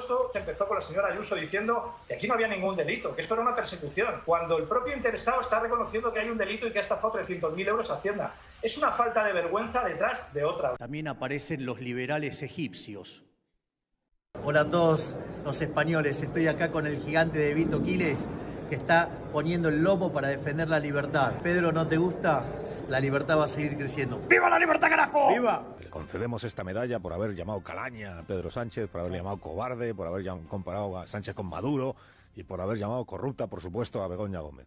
esto se empezó con la señora Ayuso diciendo que aquí no había ningún delito, que esto era una persecución, cuando el propio interesado está reconociendo que hay un delito y que ha estafado 300.000 euros a Hacienda. Es una falta de vergüenza detrás de otra. También aparecen los liberales egipcios. Hola a todos los españoles, estoy acá con el gigante de Vito Quiles que está poniendo el lomo para defender la libertad. Pedro, ¿no te gusta? la libertad va a seguir creciendo. ¡Viva la libertad, carajo! ¡Viva! Le concedemos esta medalla por haber llamado calaña a Pedro Sánchez, por haber llamado cobarde, por haber comparado a Sánchez con Maduro y por haber llamado corrupta, por supuesto, a Begoña Gómez.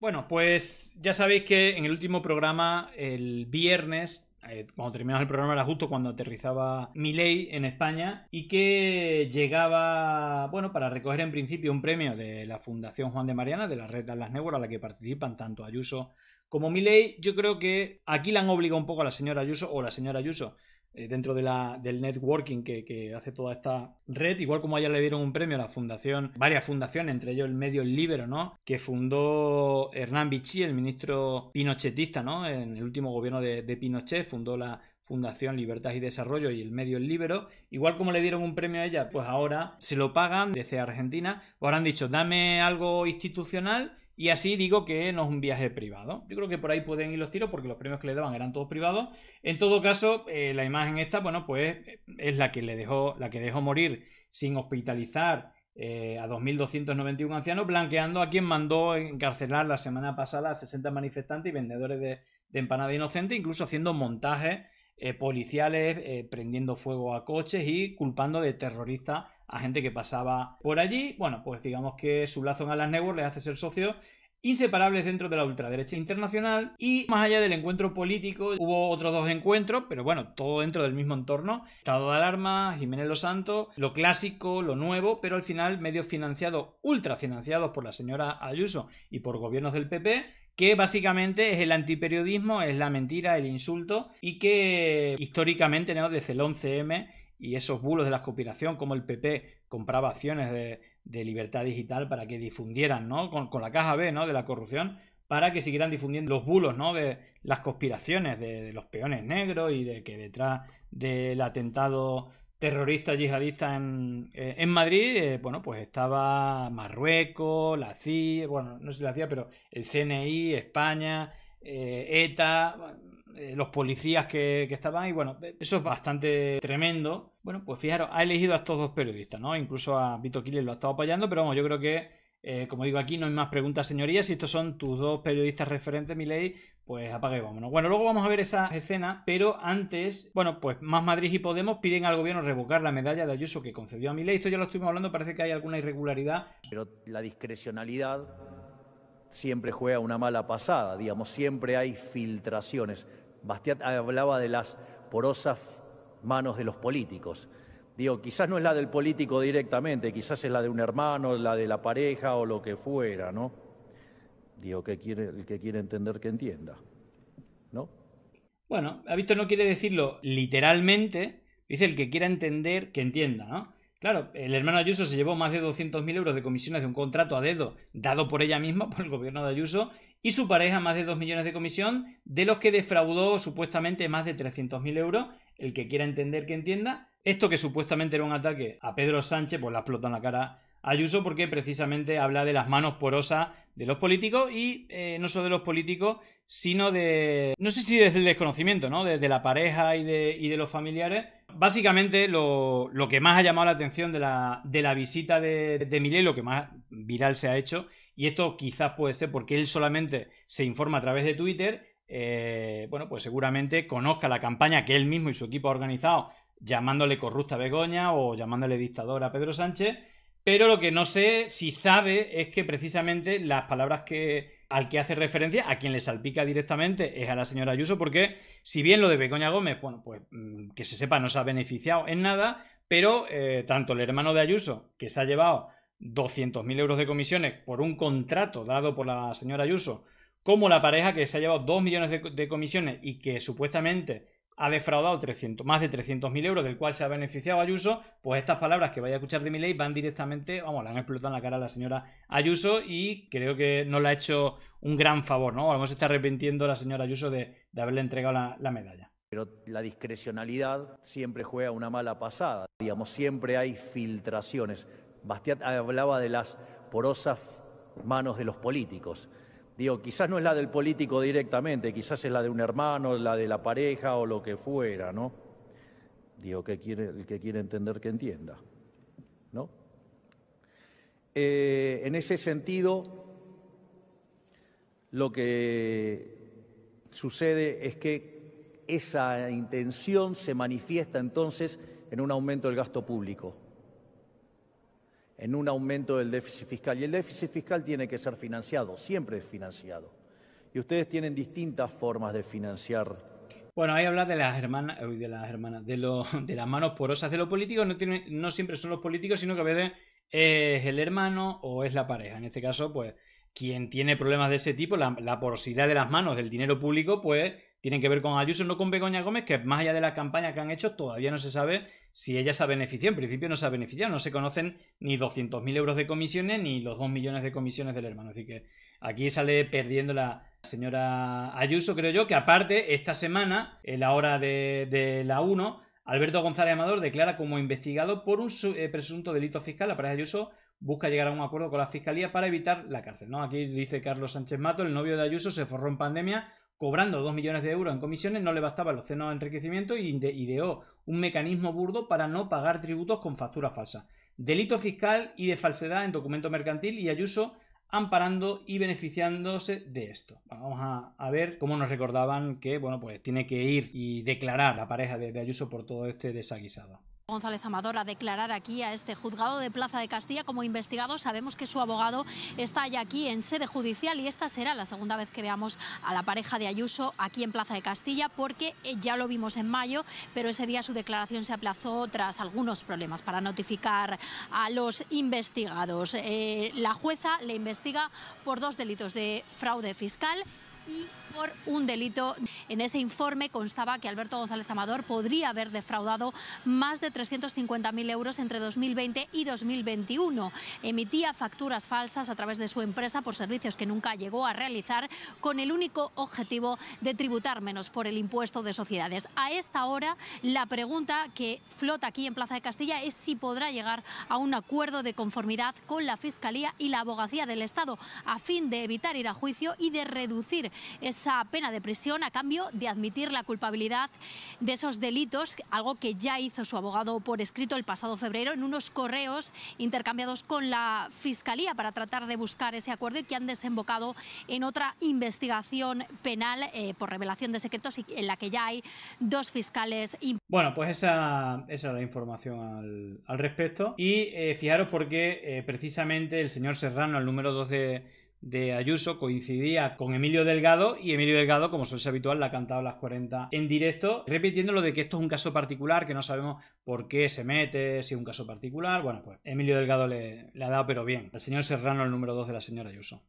Bueno, pues ya sabéis que en el último programa, el viernes, eh, cuando terminamos el programa era justo cuando aterrizaba Milei en España y que llegaba, bueno, para recoger en principio un premio de la Fundación Juan de Mariana, de la Red de Las Negras, a la que participan tanto Ayuso como Milei, Yo creo que aquí la han obligado un poco a la señora Ayuso o la señora Ayuso eh, dentro del networking que, hace toda esta red, igual como a ella le dieron un premio a la fundación, varias fundaciones, entre ellos el medio Libero, Que fundó Hernán Vichy, el ministro pinochetista, ¿no? En el último gobierno de, Pinochet, fundó la Fundación Libertad y Desarrollo y el medio Libero, igual como le dieron un premio a ella, pues ahora se lo pagan desde Argentina, ahora han dicho, dame algo institucional y así digo que no es un viaje privado. Yo creo que por ahí pueden ir los tiros porque los premios que le daban eran todos privados. En todo caso, eh, la imagen esta, bueno, pues es la que le dejó, la que dejó morir sin hospitalizar eh, a 2.291 ancianos, blanqueando a quien mandó encarcelar la semana pasada a 60 manifestantes y vendedores de, empanada inocente, incluso haciendo montajes eh, policiales, prendiendo fuego a coches y culpando de terroristas a gente que pasaba por allí. Bueno, pues digamos que su lazo en las Network le hace ser socio inseparable dentro de la ultraderecha internacional y más allá del encuentro político hubo otros dos encuentros, pero bueno, todo dentro del mismo entorno, estado de alarma, Jiménez Los Santos, lo clásico, lo nuevo, pero al final medios financiados, ultra financiados por la señora Ayuso y por gobiernos del PP que básicamente es el antiperiodismo, es la mentira, el insulto y que históricamente ¿no? desde el 11M y esos bulos de la conspiración, como el PP compraba acciones de, libertad digital para que difundieran, ¿no? Con, la caja B, ¿no? De la corrupción, para que siguieran difundiendo los bulos, ¿no? De las conspiraciones de, los peones negros y de que detrás del atentado terrorista yihadista en, eh, en Madrid, eh, bueno, pues estaba Marruecos, la CIA, bueno, no se la pero el CNI, España, eh, ETA, eh, los policías que, estaban y bueno, eh, eso es bastante tremendo. Bueno, pues fijaros, ha elegido a estos dos periodistas, ¿no? Incluso a Vito Quiles lo ha estado apoyando, pero vamos, yo creo que, eh, como digo aquí, no hay más preguntas, señorías. Si estos son tus dos periodistas referentes, mi ley... pues apague vámonos. Bueno, luego vamos a ver esa escena... pero antes, bueno, pues Más Madrid y Podemos piden al gobierno revocar la medalla de Ayuso que concedió a mi ley... Esto ya lo estuvimos hablando, parece que hay alguna irregularidad. Pero la discrecionalidad siempre juega una mala pasada, digamos, siempre hay filtraciones. Bastiat hablaba de las porosas manos de los políticos. Digo, quizás no es la del político directamente, quizás es la de un hermano, la de la pareja o lo que fuera, ¿no? Digo, que quiere, el que quiere entender que entienda, ¿no? Bueno, ha visto no quiere decirlo literalmente, dice el que quiera entender que entienda, ¿no? Claro, el hermano Ayuso se llevó más de 200.000 euros de comisiones de un contrato a dedo dado por ella misma, por el gobierno de Ayuso, y su pareja más de 2 millones de comisión, de los que defraudó supuestamente más de 300.000 euros. El que quiera entender que entienda. Esto que supuestamente era un ataque a Pedro Sánchez, pues la explota en la cara Ayuso porque precisamente habla de las manos porosas de los políticos y eh, no solo de los políticos, sino de... no sé si desde el desconocimiento, ¿no? Desde la pareja y de, los familiares. Básicamente lo, que más ha llamado la atención de la, de la visita de, de Millet, lo que más viral se ha hecho, y esto quizás puede ser porque él solamente se informa a través de Twitter. Eh, bueno, pues seguramente conozca la campaña que él mismo y su equipo ha organizado llamándole corrupta a Begoña o llamándole dictador a Pedro Sánchez. Pero lo que no sé si sabe es que precisamente las palabras que, al que hace referencia, a quien le salpica directamente, es a la señora Ayuso, porque si bien lo de Begoña Gómez, bueno, pues mm, que se sepa, no se ha beneficiado en nada, pero eh, tanto el hermano de Ayuso, que se ha llevado 200.000 euros de comisiones por un contrato dado por la señora Ayuso, como la pareja que se ha llevado 2 millones de, comisiones y que supuestamente ha defraudado más de 300.000 euros, del cual se ha beneficiado Ayuso, pues estas palabras que vaya a escuchar de mi ley van directamente, vamos, la han explotado en la cara a la señora Ayuso y creo que no le ha hecho un gran favor, ¿no? Vamos A estar arrepintiendo a la señora Ayuso de, haberle entregado la medalla. Pero la discrecionalidad siempre juega una mala pasada, digamos, siempre hay filtraciones. Bastiat hablaba de las porosas manos de los políticos. Digo, quizás no es la del político directamente, quizás es la de un hermano, la de la pareja o lo que fuera, ¿no? Digo, que el que quiere entender que entienda, ¿no? Eh, en ese sentido, lo que sucede es que esa intención se manifiesta entonces en un aumento del gasto público en un aumento del déficit fiscal. Y el déficit fiscal tiene que ser financiado, siempre es financiado. Y ustedes tienen distintas formas de financiar bueno, ahí habla de las hermanas, de las hermanas, de, lo, de las manos porosas de los políticos. No, no siempre son los políticos, sino que a veces es el hermano o es la pareja. En este caso, pues, quien tiene problemas de ese tipo, la, la porosidad de las manos del dinero público, pues, tienen que ver con Ayuso, no con Begoña Gómez, que más allá de la campaña que han hecho, todavía no se sabe si ella se ha beneficiado. En principio no se ha beneficiado, no se conocen ni 200.000 euros de comisiones ni los 2 millones de comisiones del hermano. Así que aquí sale perdiendo la señora Ayuso, creo yo, que aparte, esta semana, en la hora de, la 1, Alberto González Amador declara como investigado por un eh, presunto delito fiscal. La pareja Ayuso busca llegar a un acuerdo con la fiscalía para evitar la cárcel. ¿no? Aquí dice Carlos Sánchez Mato, el novio de Ayuso se forró en pandemia cobrando 2 millones de euros en comisiones, no le bastaba los cenos de enriquecimiento y ideó un mecanismo burdo para no pagar tributos con factura falsa. Delito fiscal y de falsedad en documento mercantil y Ayuso amparando y beneficiándose de esto. Vamos a, ver cómo nos recordaban que, bueno, pues tiene que ir y declarar la pareja de Ayuso por todo este desaguisado. González Amador a declarar aquí a este juzgado de Plaza de Castilla como investigado. Sabemos que su abogado está ya aquí en sede judicial y esta será la segunda vez que veamos a la pareja de Ayuso aquí en Plaza de Castilla porque eh, ya lo vimos en mayo, pero ese día su declaración se aplazó tras algunos problemas para notificar a los investigados. Eh, la jueza le investiga por dos delitos de fraude fiscal y por un delito. En ese informe constaba que Alberto González Amador podría haber defraudado más de 350.000 euros entre 2020 y 2021. Emitía facturas falsas a través de su empresa por servicios que nunca llegó a realizar con el único objetivo de tributar menos por el impuesto de sociedades. A esta hora, la pregunta que flota aquí en Plaza de Castilla es si podrá llegar a un acuerdo de conformidad con la Fiscalía y la Abogacía del Estado a fin de evitar ir a juicio y de reducir ese esa pena de prisión a cambio de admitir la culpabilidad de esos delitos, algo que ya hizo su abogado por escrito el pasado febrero en unos correos intercambiados con la Fiscalía para tratar de buscar ese acuerdo y que han desembocado en otra investigación penal eh, por revelación de secretos en la que ya hay dos fiscales. Bueno, pues esa, es la información al, respecto. Y eh, fijaros porque eh, precisamente el señor Serrano, el número 12... de de Ayuso coincidía con Emilio Delgado y Emilio Delgado, como suele ser habitual, la ha cantado a las 40 en directo, repitiendo lo de que esto es un caso particular, que no sabemos por qué se mete, si es un caso particular. Bueno, pues Emilio Delgado le, ha dado, pero bien. El señor Serrano, el número 2 de la señora Ayuso.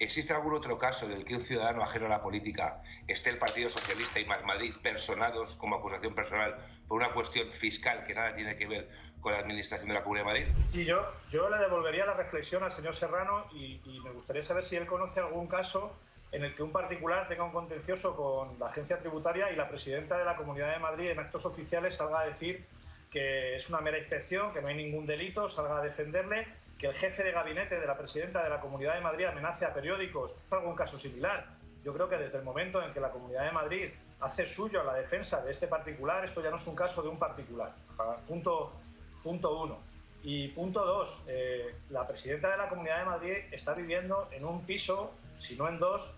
¿Existe algún otro caso en el que un ciudadano ajeno a la política esté el Partido Socialista y Más Madrid personados como acusación personal por una cuestión fiscal que nada tiene que ver con la administración de la Comunidad de Madrid? Sí, yo, yo le devolvería la reflexión al señor Serrano y, y me gustaría saber si él conoce algún caso en el que un particular tenga un contencioso con la agencia tributaria y la presidenta de la Comunidad de Madrid en actos oficiales salga a decir que es una mera inspección, que no hay ningún delito, salga a defenderle el jefe de gabinete de la presidenta de la Comunidad de Madrid amenace a periódicos, algún caso similar. Yo creo que desde el momento en que la Comunidad de Madrid hace suyo la defensa de este particular, esto ya no es un caso de un particular. Punto, punto uno. Y punto dos, eh, la presidenta de la Comunidad de Madrid está viviendo en un piso, si no en dos,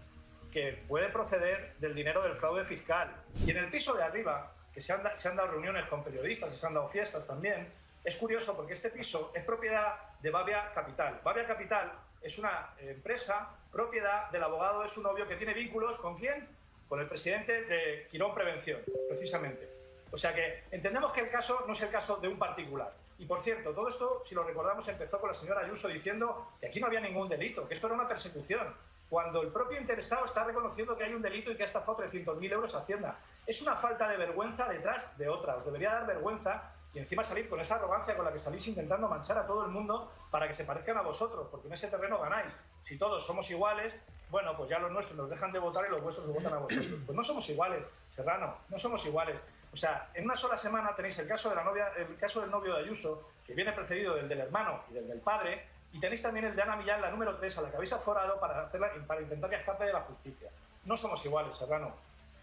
que puede proceder del dinero del fraude fiscal. Y en el piso de arriba, que se han, dado reuniones con periodistas se han dado fiestas también, es curioso porque este piso es propiedad de Babia Capital. Babia Capital es una empresa propiedad del abogado de su novio que tiene vínculos con quién? Con el presidente de Quirón Prevención, precisamente. O sea que entendemos que el caso no es el caso de un particular. Y por cierto, todo esto, si lo recordamos, empezó con la señora Ayuso diciendo que aquí no había ningún delito, que esto era una persecución, cuando el propio interesado está reconociendo que hay un delito y que ha estafado 300.000 euros a Hacienda. Es una falta de vergüenza detrás de otra. debería dar vergüenza y encima salir con esa arrogancia con la que salís intentando manchar a todo el mundo para que se parezcan a vosotros, porque en ese terreno ganáis. Si todos somos iguales, bueno, pues ya los nuestros nos dejan de votar y los vuestros votan a vosotros. Pues no somos iguales, Serrano, no somos iguales. O sea, en una sola semana tenéis el caso, de la novia, el caso del novio de Ayuso, que viene precedido del del hermano y del del padre, y tenéis también el de Ana Millán, la número 3, a la que habéis aforado para, hacerla, para intentar que de la justicia. No somos iguales, Serrano.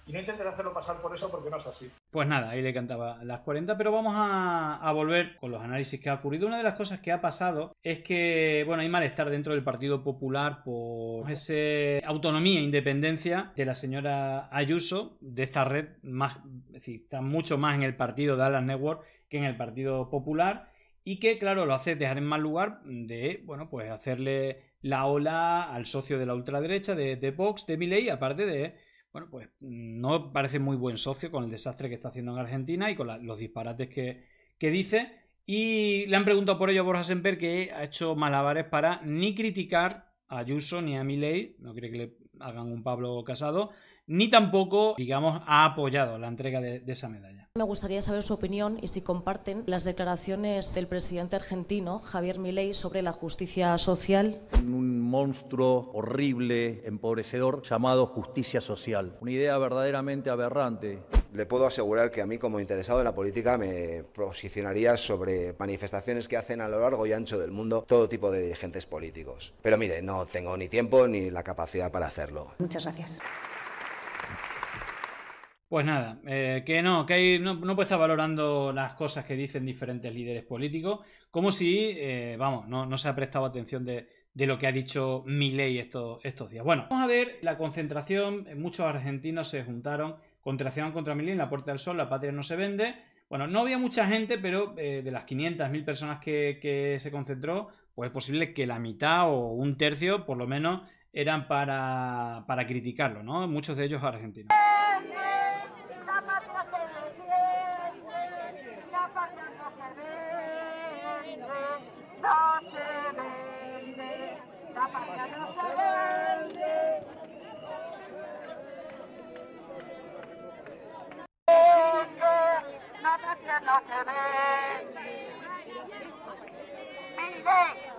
Y no intentes hacerlo pasar por eso porque no es así. Pues nada, ahí le cantaba las 40, pero vamos a, volver con los análisis que ha ocurrido. Una de las cosas que ha pasado es que, bueno, hay malestar dentro del Partido Popular por esa autonomía e independencia de la señora Ayuso, de esta red más, es decir, está mucho más en el partido de Alan Network que en el Partido Popular y que, claro, lo hace dejar en mal lugar de, bueno, pues hacerle la ola al socio de la ultraderecha, de, de Vox, de Milley, aparte de bueno, pues mm, no parece muy buen socio con el desastre que está haciendo en Argentina y con los disparates que, dice. Y le han preguntado por ello a Borja Semper, que ha hecho malabares para ni criticar a Ayuso ni a Milei, no quiere que le hagan un Pablo Casado, ni tampoco, digamos, ha apoyado la entrega de, esa medalla. Me gustaría saber su opinión y si comparten las declaraciones del presidente argentino, Javier Milei, sobre la justicia social. Un monstruo horrible, empobrecedor, llamado justicia social. Una idea verdaderamente aberrante le puedo asegurar que a mí como interesado en la política me posicionaría sobre manifestaciones que hacen a lo largo y ancho del mundo todo tipo de dirigentes políticos. Pero mire, no tengo ni tiempo ni la capacidad para hacerlo. Muchas gracias. Pues nada, eh, que no, que no, no puede estar valorando las cosas que dicen diferentes líderes políticos, como si, eh, vamos, no, se ha prestado atención de, lo que ha dicho Milei estos, estos días. Bueno, vamos a ver la concentración, eh, muchos argentinos se juntaron, concentración contra Milei en la Puerta del Sol, la patria no se vende. Bueno, no había mucha gente, pero de las 500.000 personas que, se concentró, pues es posible que la mitad o un tercio, por lo menos, eran para, para criticarlo, ¿no? Muchos de ellos argentinos. no se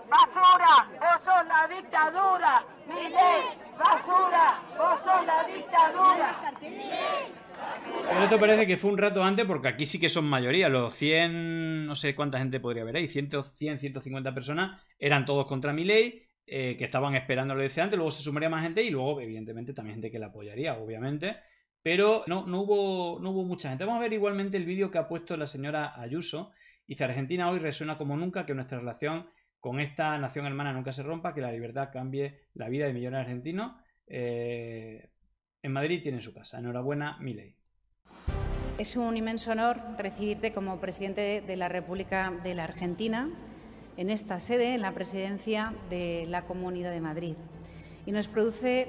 basura, vos sos la dictadura. ley, basura, vos sos la dictadura. Pero esto parece que fue un rato antes porque aquí sí que son mayoría. Los 100, no sé cuánta gente podría haber ahí, 100, 100 150 personas, eran todos contra mi ley, eh, que estaban esperando lo que decía antes, luego se sumaría más gente y luego evidentemente también gente que la apoyaría, obviamente pero no, no, hubo, no hubo mucha gente. Vamos a ver igualmente el vídeo que ha puesto la señora Ayuso. Dice, Argentina hoy resuena como nunca, que nuestra relación con esta nación hermana nunca se rompa, que la libertad cambie la vida de millones de argentinos. Eh, en Madrid tiene su casa. Enhorabuena, Milei. Es un inmenso honor recibirte como presidente de la República de la Argentina en esta sede, en la presidencia de la Comunidad de Madrid. Y nos produce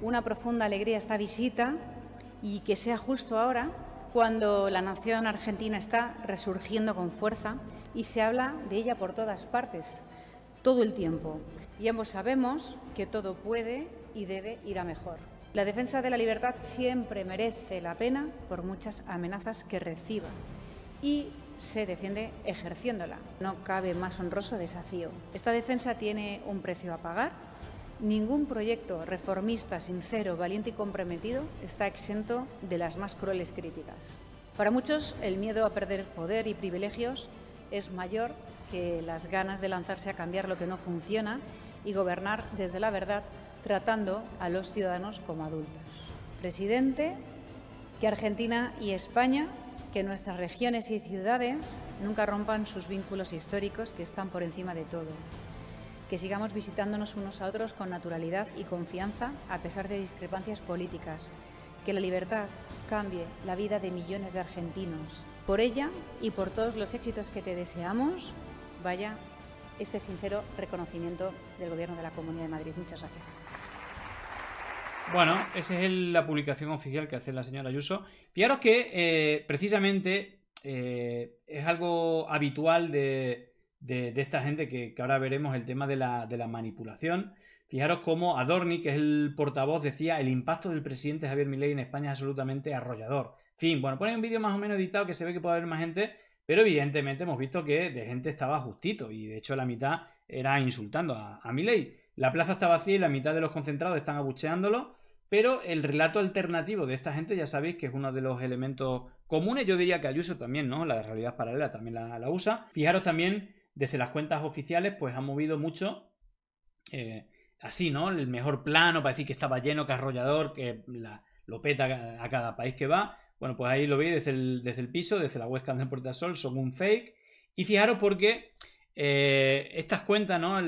una profunda alegría esta visita y que sea justo ahora cuando la nación argentina está resurgiendo con fuerza y se habla de ella por todas partes, todo el tiempo. Y ambos sabemos que todo puede y debe ir a mejor. La defensa de la libertad siempre merece la pena por muchas amenazas que reciba y se defiende ejerciéndola. No cabe más honroso desafío. Esta defensa tiene un precio a pagar Ningún proyecto reformista, sincero, valiente y comprometido está exento de las más crueles críticas. Para muchos, el miedo a perder poder y privilegios es mayor que las ganas de lanzarse a cambiar lo que no funciona y gobernar desde la verdad, tratando a los ciudadanos como adultos. Presidente, que Argentina y España, que nuestras regiones y ciudades nunca rompan sus vínculos históricos que están por encima de todo que sigamos visitándonos unos a otros con naturalidad y confianza a pesar de discrepancias políticas, que la libertad cambie la vida de millones de argentinos. Por ella y por todos los éxitos que te deseamos, vaya este sincero reconocimiento del Gobierno de la Comunidad de Madrid. Muchas gracias. Bueno, esa es la publicación oficial que hace la señora Ayuso. Fijaros que eh, precisamente eh, es algo habitual de de, esta gente que, ahora veremos el tema de la, manipulación. Fijaros cómo Adorni, que es el portavoz, decía el impacto del presidente Javier Milei en España es absolutamente arrollador. Fin, bueno, ponéis un vídeo más o menos editado que se ve que puede haber más gente, pero evidentemente hemos visto que de gente estaba justito y de hecho la mitad era insultando a, a Milei. La plaza está vacía y la mitad de los concentrados están abucheándolo, pero el relato alternativo de esta gente ya sabéis que es uno de los elementos comunes, yo diría que Ayuso también, ¿no? La de realidad paralela también la, la usa. Fijaros también desde las cuentas oficiales, pues han movido mucho. Eh, así, ¿no? El mejor plano para decir que estaba lleno, que arrollador, que lo peta a cada país que va. Bueno, pues ahí lo veis desde el, desde el piso, desde la webcam del Portasol, son un fake. Y fijaros porque eh, estas cuentas, ¿no?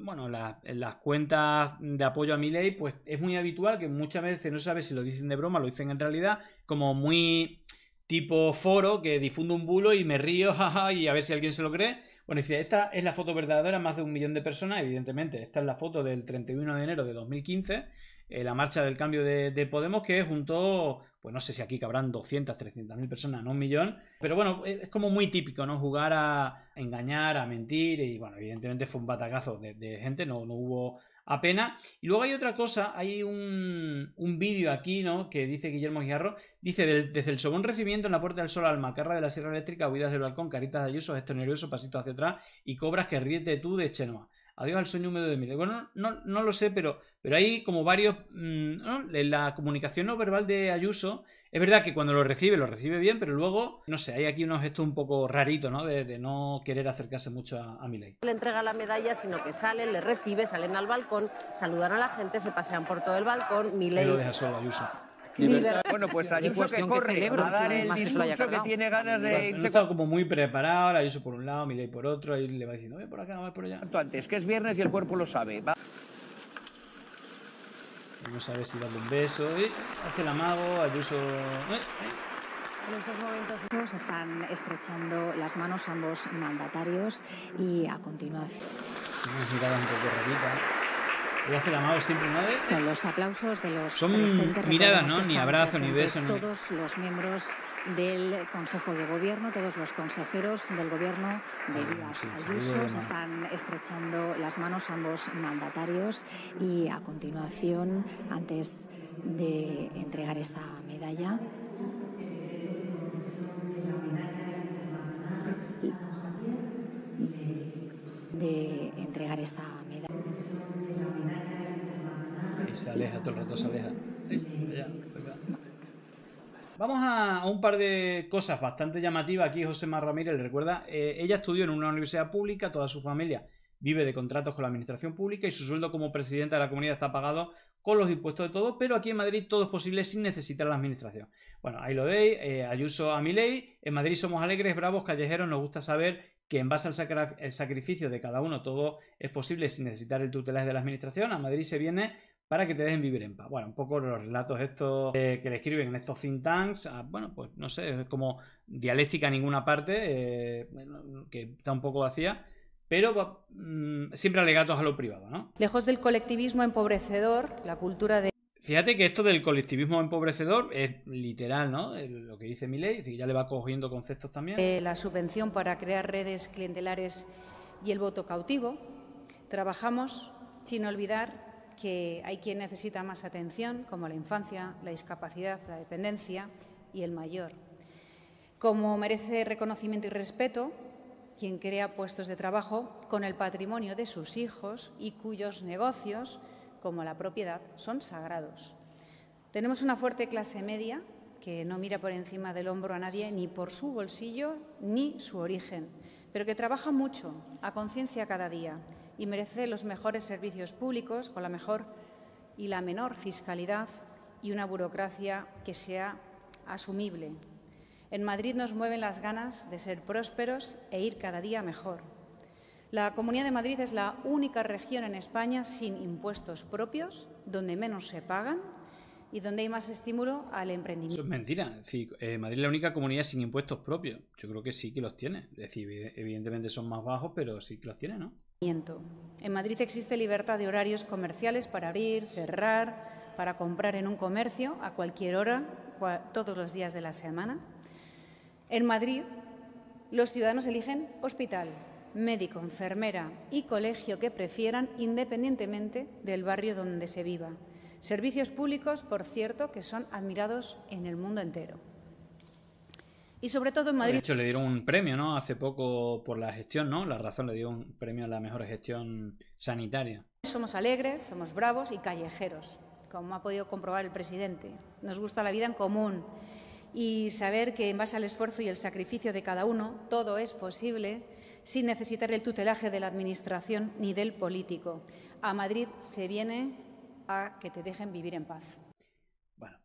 bueno, las cuentas de apoyo a mi ley, pues es muy habitual que muchas veces no sabes si lo dicen de broma, lo dicen en realidad, como muy tipo foro que difundo un bulo y me río, jaja, y a ver si alguien se lo cree. Bueno, si esta es la foto verdadera, más de un millón de personas, evidentemente. Esta es la foto del 31 de enero de 2015, eh, la marcha del cambio de, Podemos, que juntó, pues no sé si aquí cabrán 200, 300 mil personas, no un millón. Pero bueno, eh, es, como muy típico, ¿no? Jugar a engañar, a mentir, y bueno, evidentemente fue un batacazo de, de gente, no, no hubo apenas Y luego hay otra cosa, hay un, un vídeo aquí, ¿no? Que dice Guillermo giarro dice, desde el sobón recibimiento en la puerta del sol al macarra de la sierra eléctrica, huidas del balcón, caritas de ayuso, gesto nervioso, pasito hacia atrás y cobras que ríete tú de Chenoa. Adiós al sueño húmedo de mi Bueno, no, no, lo sé, pero, pero hay como varios... Mm, la comunicación no verbal de Ayuso es verdad que cuando lo recibe, lo recibe bien, pero luego, no sé, hay aquí unos gestos un poco rarito, ¿no? De, no querer acercarse mucho a, miley Milei. Le entrega la medalla, sino que sale, le recibe, salen al balcón, saludan a la gente, se pasean por todo el balcón, Milei... lo deja solo Ayuso. Bueno, pues Ayuso que corre que a dar el que, tiene ganas de como muy preparado, Ayuso por un lado, Milei por otro, y le va diciendo, voy por acá, voy por allá. Antes, que es viernes y el cuerpo lo sabe. Va. Vamos a ver si darle un beso. y Hace el amago, Ayuso... En estos momentos están estrechando las manos ambos mandatarios y a continuación siempre, Son los aplausos de los Son miradas, ¿no? Ni abrazo, ni beso. Todos los miembros del Consejo de Gobierno, todos los consejeros del Gobierno de Díaz están estrechando las manos ambos mandatarios y a continuación, antes de entregar esa medalla, de entregar esa medalla y se aleja, todo el rato se aleja. Vamos a, un par de cosas bastante llamativas. Aquí José Mar Ramírez le recuerda, eh, ella estudió en una universidad pública, toda su familia vive de contratos con la administración pública y su sueldo como presidenta de la comunidad está pagado con los impuestos de todos, pero aquí en Madrid todo es posible sin necesitar la administración. Bueno, ahí lo veis, eh, Ayuso a mi ley, en Madrid somos alegres, bravos, callejeros, nos gusta saber que en base al sacrificio de cada uno todo es posible sin necesitar el tutelaje de la administración. A Madrid se viene para que te dejen vivir en paz. Bueno, un poco los relatos estos eh, que le escriben en estos think tanks, ah, bueno, pues no sé, es como dialéctica en ninguna parte, eh, que está un poco vacía, pero mm, siempre alegatos a lo privado, ¿no? Lejos del colectivismo empobrecedor, la cultura de... Fíjate que esto del colectivismo empobrecedor es literal, ¿no? Eh, lo que dice Miley, ya le va cogiendo conceptos también. la subvención para crear redes clientelares y el voto cautivo. Trabajamos sin olvidar que hay quien necesita más atención, como la infancia, la discapacidad, la dependencia y el mayor. Como merece reconocimiento y respeto quien crea puestos de trabajo con el patrimonio de sus hijos y cuyos negocios, como la propiedad, son sagrados. Tenemos una fuerte clase media que no mira por encima del hombro a nadie ni por su bolsillo ni su origen, pero que trabaja mucho, a conciencia cada día, y merece los mejores servicios públicos con la mejor y la menor fiscalidad y una burocracia que sea asumible. En Madrid nos mueven las ganas de ser prósperos e ir cada día mejor. La Comunidad de Madrid es la única región en España sin impuestos propios, donde menos se pagan y donde hay más estímulo al emprendimiento. es mentira. Eh, Madrid es la única comunidad sin impuestos propios. Yo creo que sí que los tiene. Es decir, evidentemente son más bajos, pero sí que los tiene, ¿no? En Madrid existe libertad de horarios comerciales para abrir, cerrar, para comprar en un comercio a cualquier hora, todos los días de la semana. En Madrid, los ciudadanos eligen hospital, médico, enfermera y colegio que prefieran independientemente del barrio donde se viva. Servicios públicos, por cierto, que son admirados en el mundo entero y sobre todo en Madrid. De hecho, le dieron un premio, ¿no? Hace poco por la gestión, ¿no? La razón le dio un premio a la mejor gestión sanitaria. Somos alegres, somos bravos y callejeros, como ha podido comprobar el presidente. Nos gusta la vida en común y saber que en base al esfuerzo y el sacrificio de cada uno, todo es posible sin necesitar el tutelaje de la Administración ni del político. A Madrid se viene a que te dejen vivir en paz.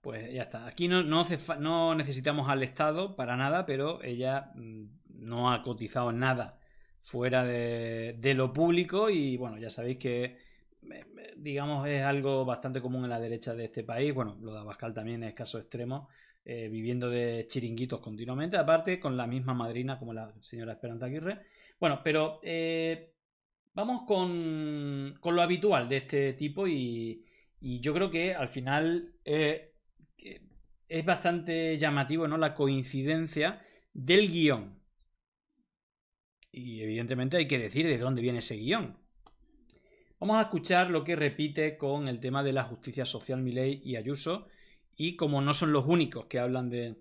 Pues ya está. Aquí no, no, necesitamos al Estado para nada, pero ella mm, no ha cotizado nada fuera de, lo público y bueno, ya sabéis que eh, digamos es algo bastante común en la derecha de este país. Bueno, lo de Abascal también es caso extremo, eh, viviendo de chiringuitos continuamente, aparte con la misma madrina como la señora Esperanza Aguirre. Bueno, pero eh, vamos con, lo habitual de este tipo y, yo creo que al final es bastante llamativo, ¿no? La coincidencia del guión. Y evidentemente hay que decir de dónde viene ese guión. Vamos a escuchar lo que repite con el tema de la justicia social Milei y Ayuso, y como no son los únicos que hablan de,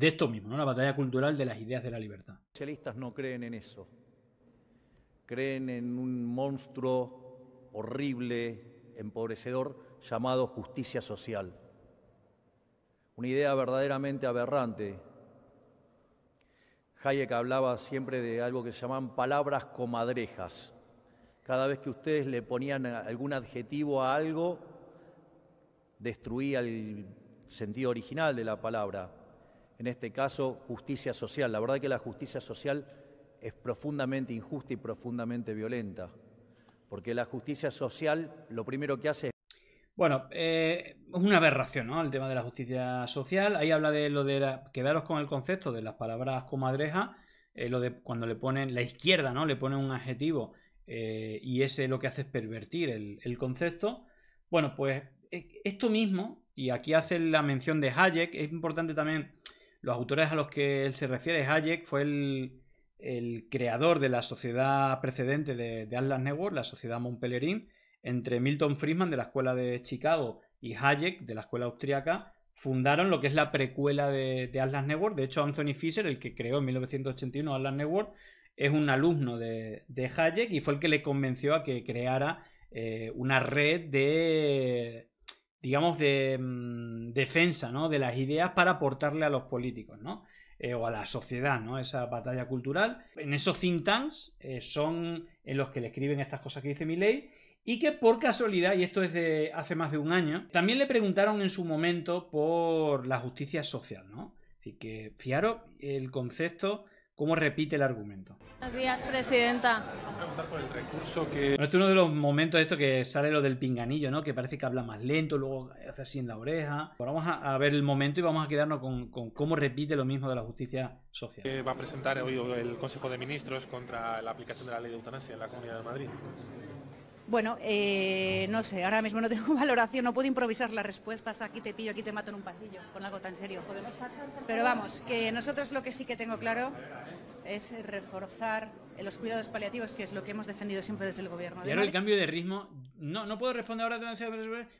esto mismo, ¿no? la batalla cultural de las ideas de la libertad. Los socialistas no creen en eso. Creen en un monstruo horrible, empobrecedor, llamado justicia social una idea verdaderamente aberrante. Hayek hablaba siempre de algo que se llaman palabras comadrejas. Cada vez que ustedes le ponían algún adjetivo a algo, destruía el sentido original de la palabra. En este caso, justicia social. La verdad es que la justicia social es profundamente injusta y profundamente violenta, porque la justicia social lo primero que hace es bueno, eh, es una aberración, ¿no? El tema de la justicia social. Ahí habla de lo de quedaros con el concepto de las palabras comadreja, eh, lo de cuando le ponen la izquierda, ¿no? Le ponen un adjetivo eh, y ese lo que hace es pervertir el, concepto. Bueno, pues e, esto mismo, y aquí hace la mención de Hayek, es importante también, los autores a los que él se refiere, Hayek fue el, creador de la sociedad precedente de, Atlas Network, la sociedad Montpellerín, entre Milton Friedman de la Escuela de Chicago y Hayek de la Escuela Austriaca, fundaron lo que es la precuela de, de Atlas Network. De hecho, Anthony Fisher, el que creó en 1981 Atlas Network, es un alumno de, Hayek y fue el que le convenció a que creara eh, una red de, digamos, de mm, defensa ¿no? de las ideas para aportarle a los políticos, ¿no? Eh, o a la sociedad, ¿no? Esa batalla cultural. En esos think tanks eh, son en los que le escriben estas cosas que dice Milley y que por casualidad, y esto es de hace más de un año, también le preguntaron en su momento por la justicia social, ¿no? Así que fiaros el concepto, cómo repite el argumento. Buenos días, presidenta. Por el recurso que... este es uno de los momentos de esto que sale lo del pinganillo, ¿no? Que parece que habla más lento, luego hace así en la oreja. Pues vamos a, ver el momento y vamos a quedarnos con, cómo repite lo mismo de la justicia social. ¿Qué eh, va a presentar hoy el Consejo de Ministros contra la aplicación de la ley de eutanasia en la Comunidad de Madrid. Bueno, eh, no sé, ahora mismo no tengo valoración, no puedo improvisar las respuestas, aquí te pillo, aquí te mato en un pasillo, con algo tan serio. Pero vamos, que nosotros lo que sí que tengo claro es reforzar los cuidados paliativos, que es lo que hemos defendido siempre desde el gobierno. Y ahora el cambio de ritmo, no, no puedo responder ahora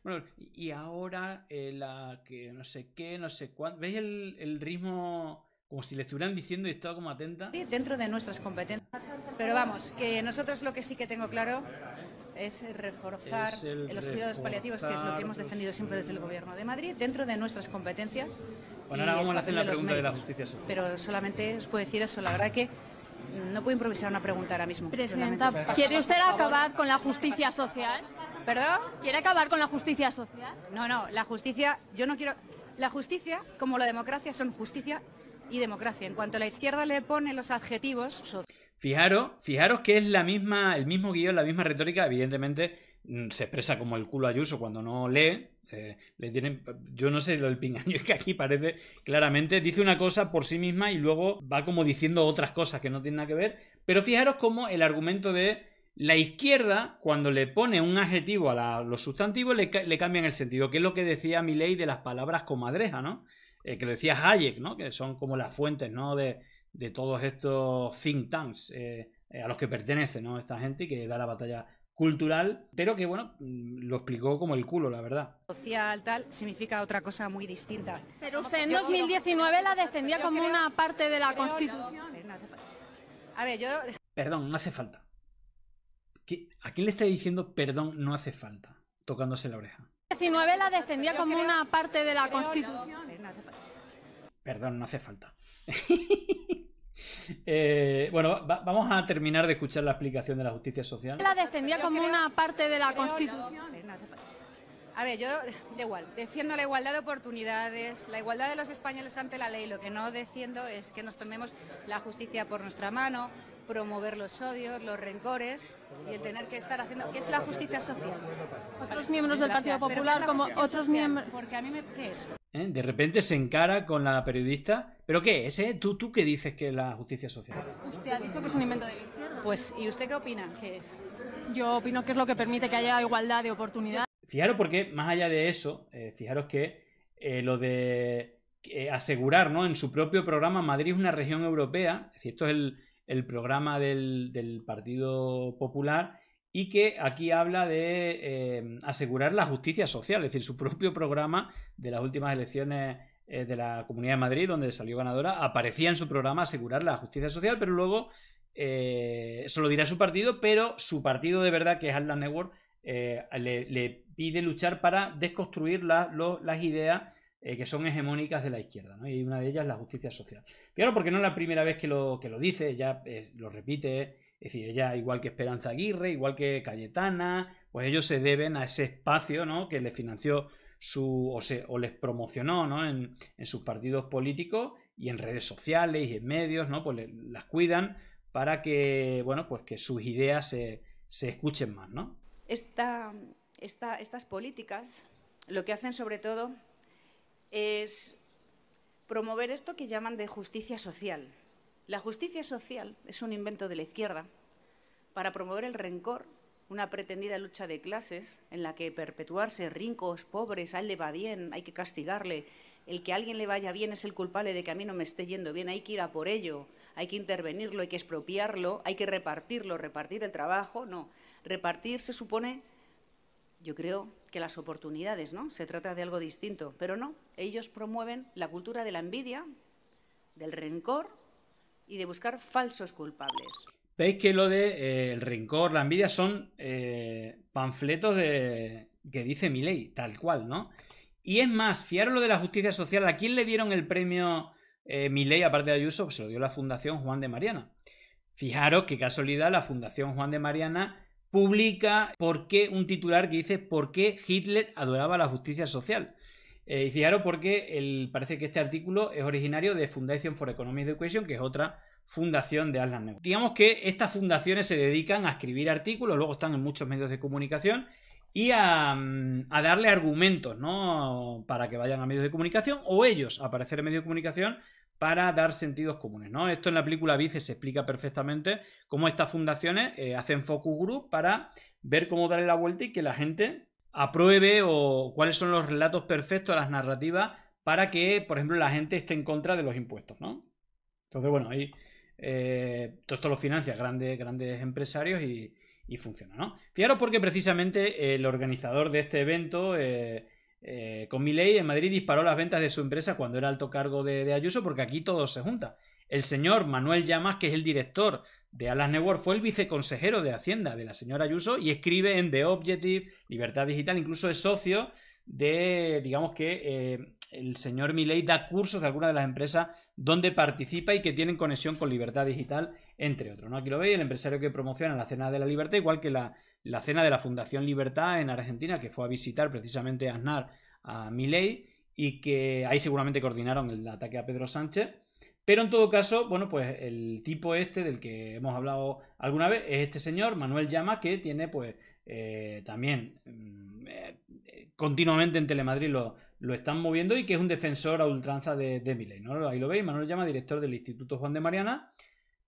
bueno, y ahora eh, la que no sé qué, no sé cuánto, ¿veis el, el ritmo como si le estuvieran diciendo y estaba como atenta? Sí, dentro de nuestras competencias. Pero vamos, que nosotros lo que sí que tengo claro es reforzar los cuidados paliativos, que es lo que hemos defendido siempre desde el Gobierno de Madrid, dentro de nuestras competencias. Bueno, pues ahora vamos a hacer la pregunta de la justicia social. Pero solamente os puedo decir eso, la verdad que no puedo improvisar una pregunta ahora mismo. Presidenta, ¿quiere usted acabar con la justicia social? ¿Perdón? ¿Quiere acabar con la justicia social? No, no, la justicia, yo no quiero... La justicia, como la democracia, son justicia y democracia. En cuanto a la izquierda le pone los adjetivos... sociales. Fijaros, fijaros que es la misma, el mismo guión, la misma retórica, evidentemente mm, se expresa como el culo Ayuso cuando no lee. Eh, le tienen, yo no sé lo del pingaño, es que aquí parece claramente dice una cosa por sí misma y luego va como diciendo otras cosas que no tienen nada que ver. Pero fijaros cómo el argumento de la izquierda, cuando le pone un adjetivo a los sustantivos, le, cambian el sentido, que es lo que decía ley de las palabras comadreja, ¿no? Eh, que lo decía Hayek, ¿no? Que son como las fuentes, ¿no? De, de todos estos think tanks eh, eh, a los que pertenece ¿no? esta gente que da la batalla cultural, pero que bueno, mm, lo explicó como el culo, la verdad. Social tal significa otra cosa muy distinta. Pero usted en 2019 la defendía como una parte de la Constitución. A ver, yo... Perdón, no hace falta. ¿A quién le estoy diciendo perdón no hace falta? Tocándose la oreja. 19 la defendía como una parte de la Constitución. Perdón, no hace falta. Eh, bueno, vamos a terminar de escuchar la explicación de la justicia social. La defendía como una parte de la Constitución. a ver, yo de igual, defiendo la igualdad de oportunidades, la igualdad de los españoles ante la ley. Lo que no defiendo es que nos tomemos la justicia por nuestra mano, promover los odios, los rencores y el tener que estar haciendo, ¿Qué es la justicia social. Otros miembros del Partido Popular, como otros miembros... Porque a mí me... ¿eh? De repente se encara con la periodista. ¿Pero qué ese eh? ¿Tú, ¿Tú qué dices que es la justicia social? Usted ha dicho que es un invento de izquierda. Pues, ¿y usted qué opina ¿Qué es? Yo opino que es lo que permite que haya igualdad de oportunidades. Fijaros porque, más allá de eso, eh, fijaros que lo de asegurar, ¿no? En su propio programa, Madrid es una región europea, es decir, esto es el, programa del, del Partido Popular, y que aquí habla de em, asegurar la justicia social, es decir, su propio programa de las últimas elecciones eh, de la Comunidad de Madrid, donde salió ganadora, aparecía en su programa asegurar la justicia social, pero luego eh, lo dirá su partido, pero su partido de verdad, que es Atlas Network, eh, le, pide luchar para desconstruir las ideas eh, que son hegemónicas de la izquierda, y una de ellas es la justicia social. Claro, porque no es la primera vez que lo, que lo dice, ya lo repite es decir, ella, igual que Esperanza Aguirre, igual que Cayetana, pues ellos se deben a ese espacio ¿no? que les financió su, o, o les promocionó en, sus partidos políticos y en redes sociales y en medios, ¿no? pues las cuidan para que, bueno, pues que sus ideas se, escuchen más. ¿no? estas políticas lo que hacen sobre todo es promover esto que llaman de justicia social, la justicia social es un invento de la izquierda para promover el rencor, una pretendida lucha de clases en la que perpetuarse rincos, pobres, a él le va bien, hay que castigarle, el que a alguien le vaya bien es el culpable de que a mí no me esté yendo bien, hay que ir a por ello, hay que intervenirlo, hay que expropiarlo, hay que repartirlo, repartir el trabajo, no. Repartir se supone, yo creo, que las oportunidades, ¿no? Se trata de algo distinto, pero no, ellos promueven la cultura de la envidia, del rencor y de buscar falsos culpables. Veis que lo de eh, el rencor, la envidia son eh, panfletos de, que dice ley tal cual, ¿no? Y es más, fiaros lo de la justicia social, ¿a quién le dieron el premio eh, ley aparte de Ayuso? Pues se lo dio la Fundación Juan de Mariana. Fijaros qué casualidad, la Fundación Juan de Mariana publica por un titular que dice por qué Hitler adoraba la justicia social. Eh, y fijaros porque el, parece que este artículo es originario de Foundation for Economic Education, que es otra fundación de Atlas Neumann. Digamos que estas fundaciones se dedican a escribir artículos, luego están en muchos medios de comunicación y a, mm, darle argumentos, ¿no? Para que vayan a medios de comunicación o ellos aparecer en medios de comunicación para dar sentidos comunes, ¿no? Esto en la película Vice se explica perfectamente cómo estas fundaciones eh, hacen focus group para ver cómo darle la vuelta y que la gente apruebe o cuáles son los relatos perfectos, a las narrativas, para que, por ejemplo, la gente esté en contra de los impuestos, ¿no? Entonces, bueno, ahí eh, todo esto lo financia grandes, grandes empresarios y, funciona, ¿no? Fijaros porque precisamente el organizador de este evento, eh, eh, con mi ley, en Madrid disparó las ventas de su empresa cuando era alto cargo de, de Ayuso, porque aquí todo se junta. El señor Manuel Llamas, que es el director de Alas Network, fue el viceconsejero de Hacienda de la señora Ayuso y escribe en The Objective, Libertad Digital, incluso es socio de, digamos que eh, el señor Milei da cursos de algunas de las empresas donde participa y que tienen conexión con Libertad Digital, entre otros. ¿no? Aquí lo veis, el empresario que promociona la Cena de la Libertad, igual que la, Cena de la Fundación Libertad en Argentina, que fue a visitar precisamente a Aznar a Milei y que ahí seguramente coordinaron el ataque a Pedro Sánchez. Pero en todo caso, bueno, pues el tipo este del que hemos hablado alguna vez es este señor, Manuel Llama, que tiene pues eh, también mm, eh, continuamente en Telemadrid lo, lo, están moviendo y que es un defensor a ultranza de, de ¿no? Ahí lo veis, Manuel Llama, director del Instituto Juan de Mariana,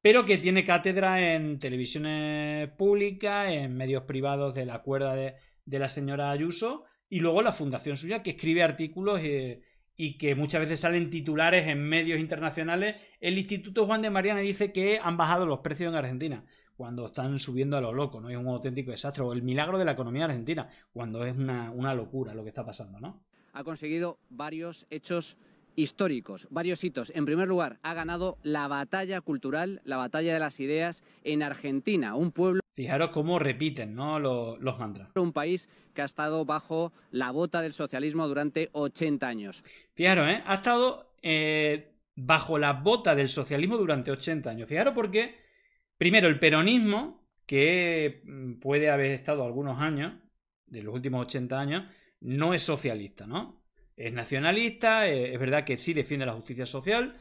pero que tiene cátedra en televisiones públicas, en medios privados de la cuerda de, la señora Ayuso y luego la fundación suya que escribe artículos. Eh, y que muchas veces salen titulares en medios internacionales, el Instituto Juan de Mariana dice que han bajado los precios en Argentina, cuando están subiendo a lo loco, ¿no? Es un auténtico desastre, o el milagro de la economía argentina, cuando es una, una locura lo que está pasando, ¿no? Ha conseguido varios hechos históricos, varios hitos. En primer lugar, ha ganado la batalla cultural, la batalla de las ideas en Argentina, un pueblo Fijaros cómo repiten ¿no? los, mantras. Un país que ha estado bajo la bota del socialismo durante 80 años. Fijaros, ¿eh? ha estado eh, bajo la bota del socialismo durante 80 años. Fijaros porque, primero, el peronismo, que mm, puede haber estado algunos años, de los últimos 80 años, no es socialista, ¿no? Es nacionalista, eh, es verdad que sí defiende la justicia social,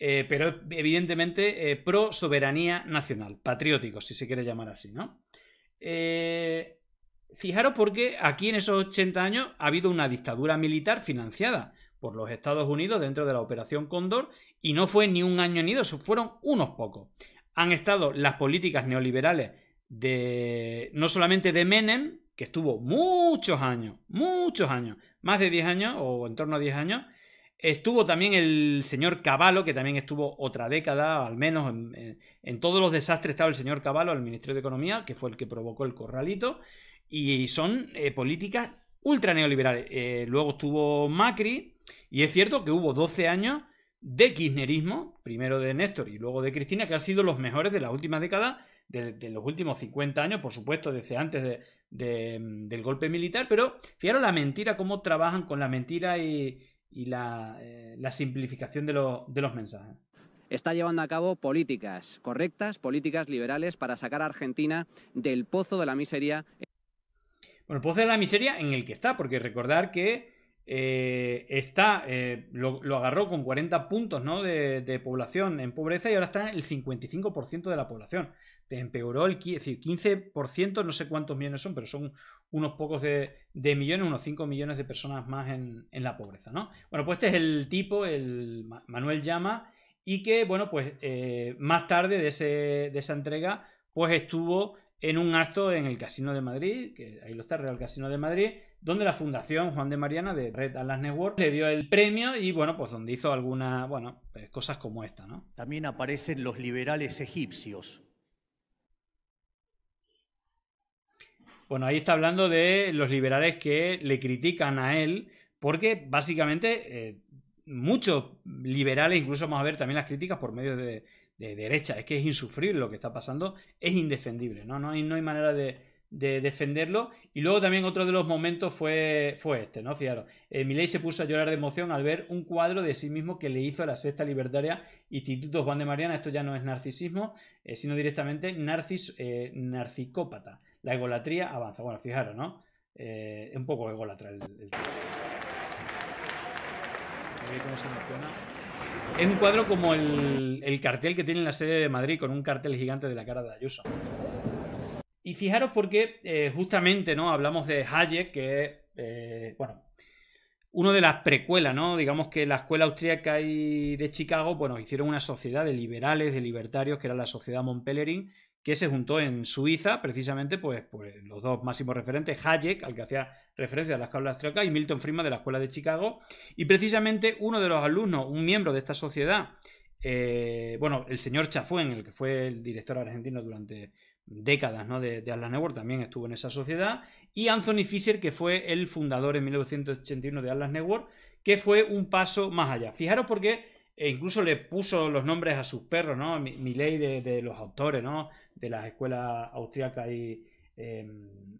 eh, pero evidentemente eh, pro soberanía nacional, patriótico, si se quiere llamar así, ¿no? Eh, fijaros porque aquí en esos 80 años ha habido una dictadura militar financiada por los Estados Unidos dentro de la Operación Condor y no fue ni un año ni dos, fueron unos pocos. Han estado las políticas neoliberales de no solamente de Menem, que estuvo muchos años, muchos años, más de 10 años o en torno a 10 años, Estuvo también el señor Cavallo, que también estuvo otra década, al menos en, todos los desastres estaba el señor Cavallo, el ministro de Economía, que fue el que provocó el corralito, y son eh, políticas ultra neoliberales. Eh, luego estuvo Macri, y es cierto que hubo 12 años de kirchnerismo, primero de Néstor y luego de Cristina, que han sido los mejores de la última década, de, los últimos 50 años, por supuesto, desde antes del golpe militar, pero fijaros la mentira, cómo trabajan con la mentira y, y la, eh, simplificación de, los mensajes está llevando a cabo políticas correctas, políticas liberales para sacar a Argentina del pozo de la miseria. Bueno, el pozo de la miseria en el que está, porque recordar que eh, está, eh, lo, agarró con 40 puntos de, de, población en pobreza y ahora está en el 55% de la población. Te empeoró el 15%, no sé cuántos millones son, pero son unos pocos de, de millones, unos 5 millones de personas más en, en, la pobreza, ¿no? Bueno, pues este es el tipo, el Manuel Llama, y que, bueno, pues eh, más tarde de, ese, de esa entrega, pues estuvo en un acto en el Casino de Madrid, que ahí lo está, Real Casino de Madrid, donde la Fundación Juan de Mariana de Red Atlas Network le dio el premio y bueno, pues donde hizo algunas, bueno, pues cosas como esta, ¿no? También aparecen los liberales egipcios, Bueno, ahí está hablando de los liberales que le critican a él, porque básicamente eh, muchos liberales, incluso vamos a ver también las críticas por medio de, derecha, es que es insufrible lo que está pasando, es indefendible, ¿no? No hay, manera de, defenderlo. Y luego también otro de los momentos fue, fue este, ¿no? Fijaros, eh, Milei se puso a llorar de emoción al ver un cuadro de sí mismo que le hizo a la sexta libertaria Instituto Juan de Mariana. Esto ya no es narcisismo, eh, sino directamente narcis, eh, narcicópata la egolatría avanza. Bueno, fijaros, ¿no? Es eh, un poco ególatra el, Cómo se Es un cuadro como el, cartel que tiene en la sede de Madrid, con un cartel gigante de la cara de Ayuso. Y fijaros porque eh, justamente ¿no? hablamos de Hayek, que es, eh, bueno, uno de las precuelas, ¿no? Digamos que la escuela austríaca y de Chicago, bueno, hicieron una sociedad de liberales, de libertarios, que era la sociedad Montpellerin, que se juntó en Suiza, precisamente, pues, pues, los dos máximos referentes, Hayek, al que hacía referencia a las cablas trocas, y Milton Friedman de la Escuela de Chicago. Y precisamente uno de los alumnos, un miembro de esta sociedad, eh, bueno, el señor Chafuen, el que fue el director argentino durante décadas ¿no? de, de Atlas Network, también estuvo en esa sociedad, y Anthony Fisher, que fue el fundador en 1981 de Atlas Network, que fue un paso más allá. Fijaros porque e incluso le puso los nombres a sus perros, ¿no? Mi, ley de, los autores, ¿no? De las escuelas austriacas y, em,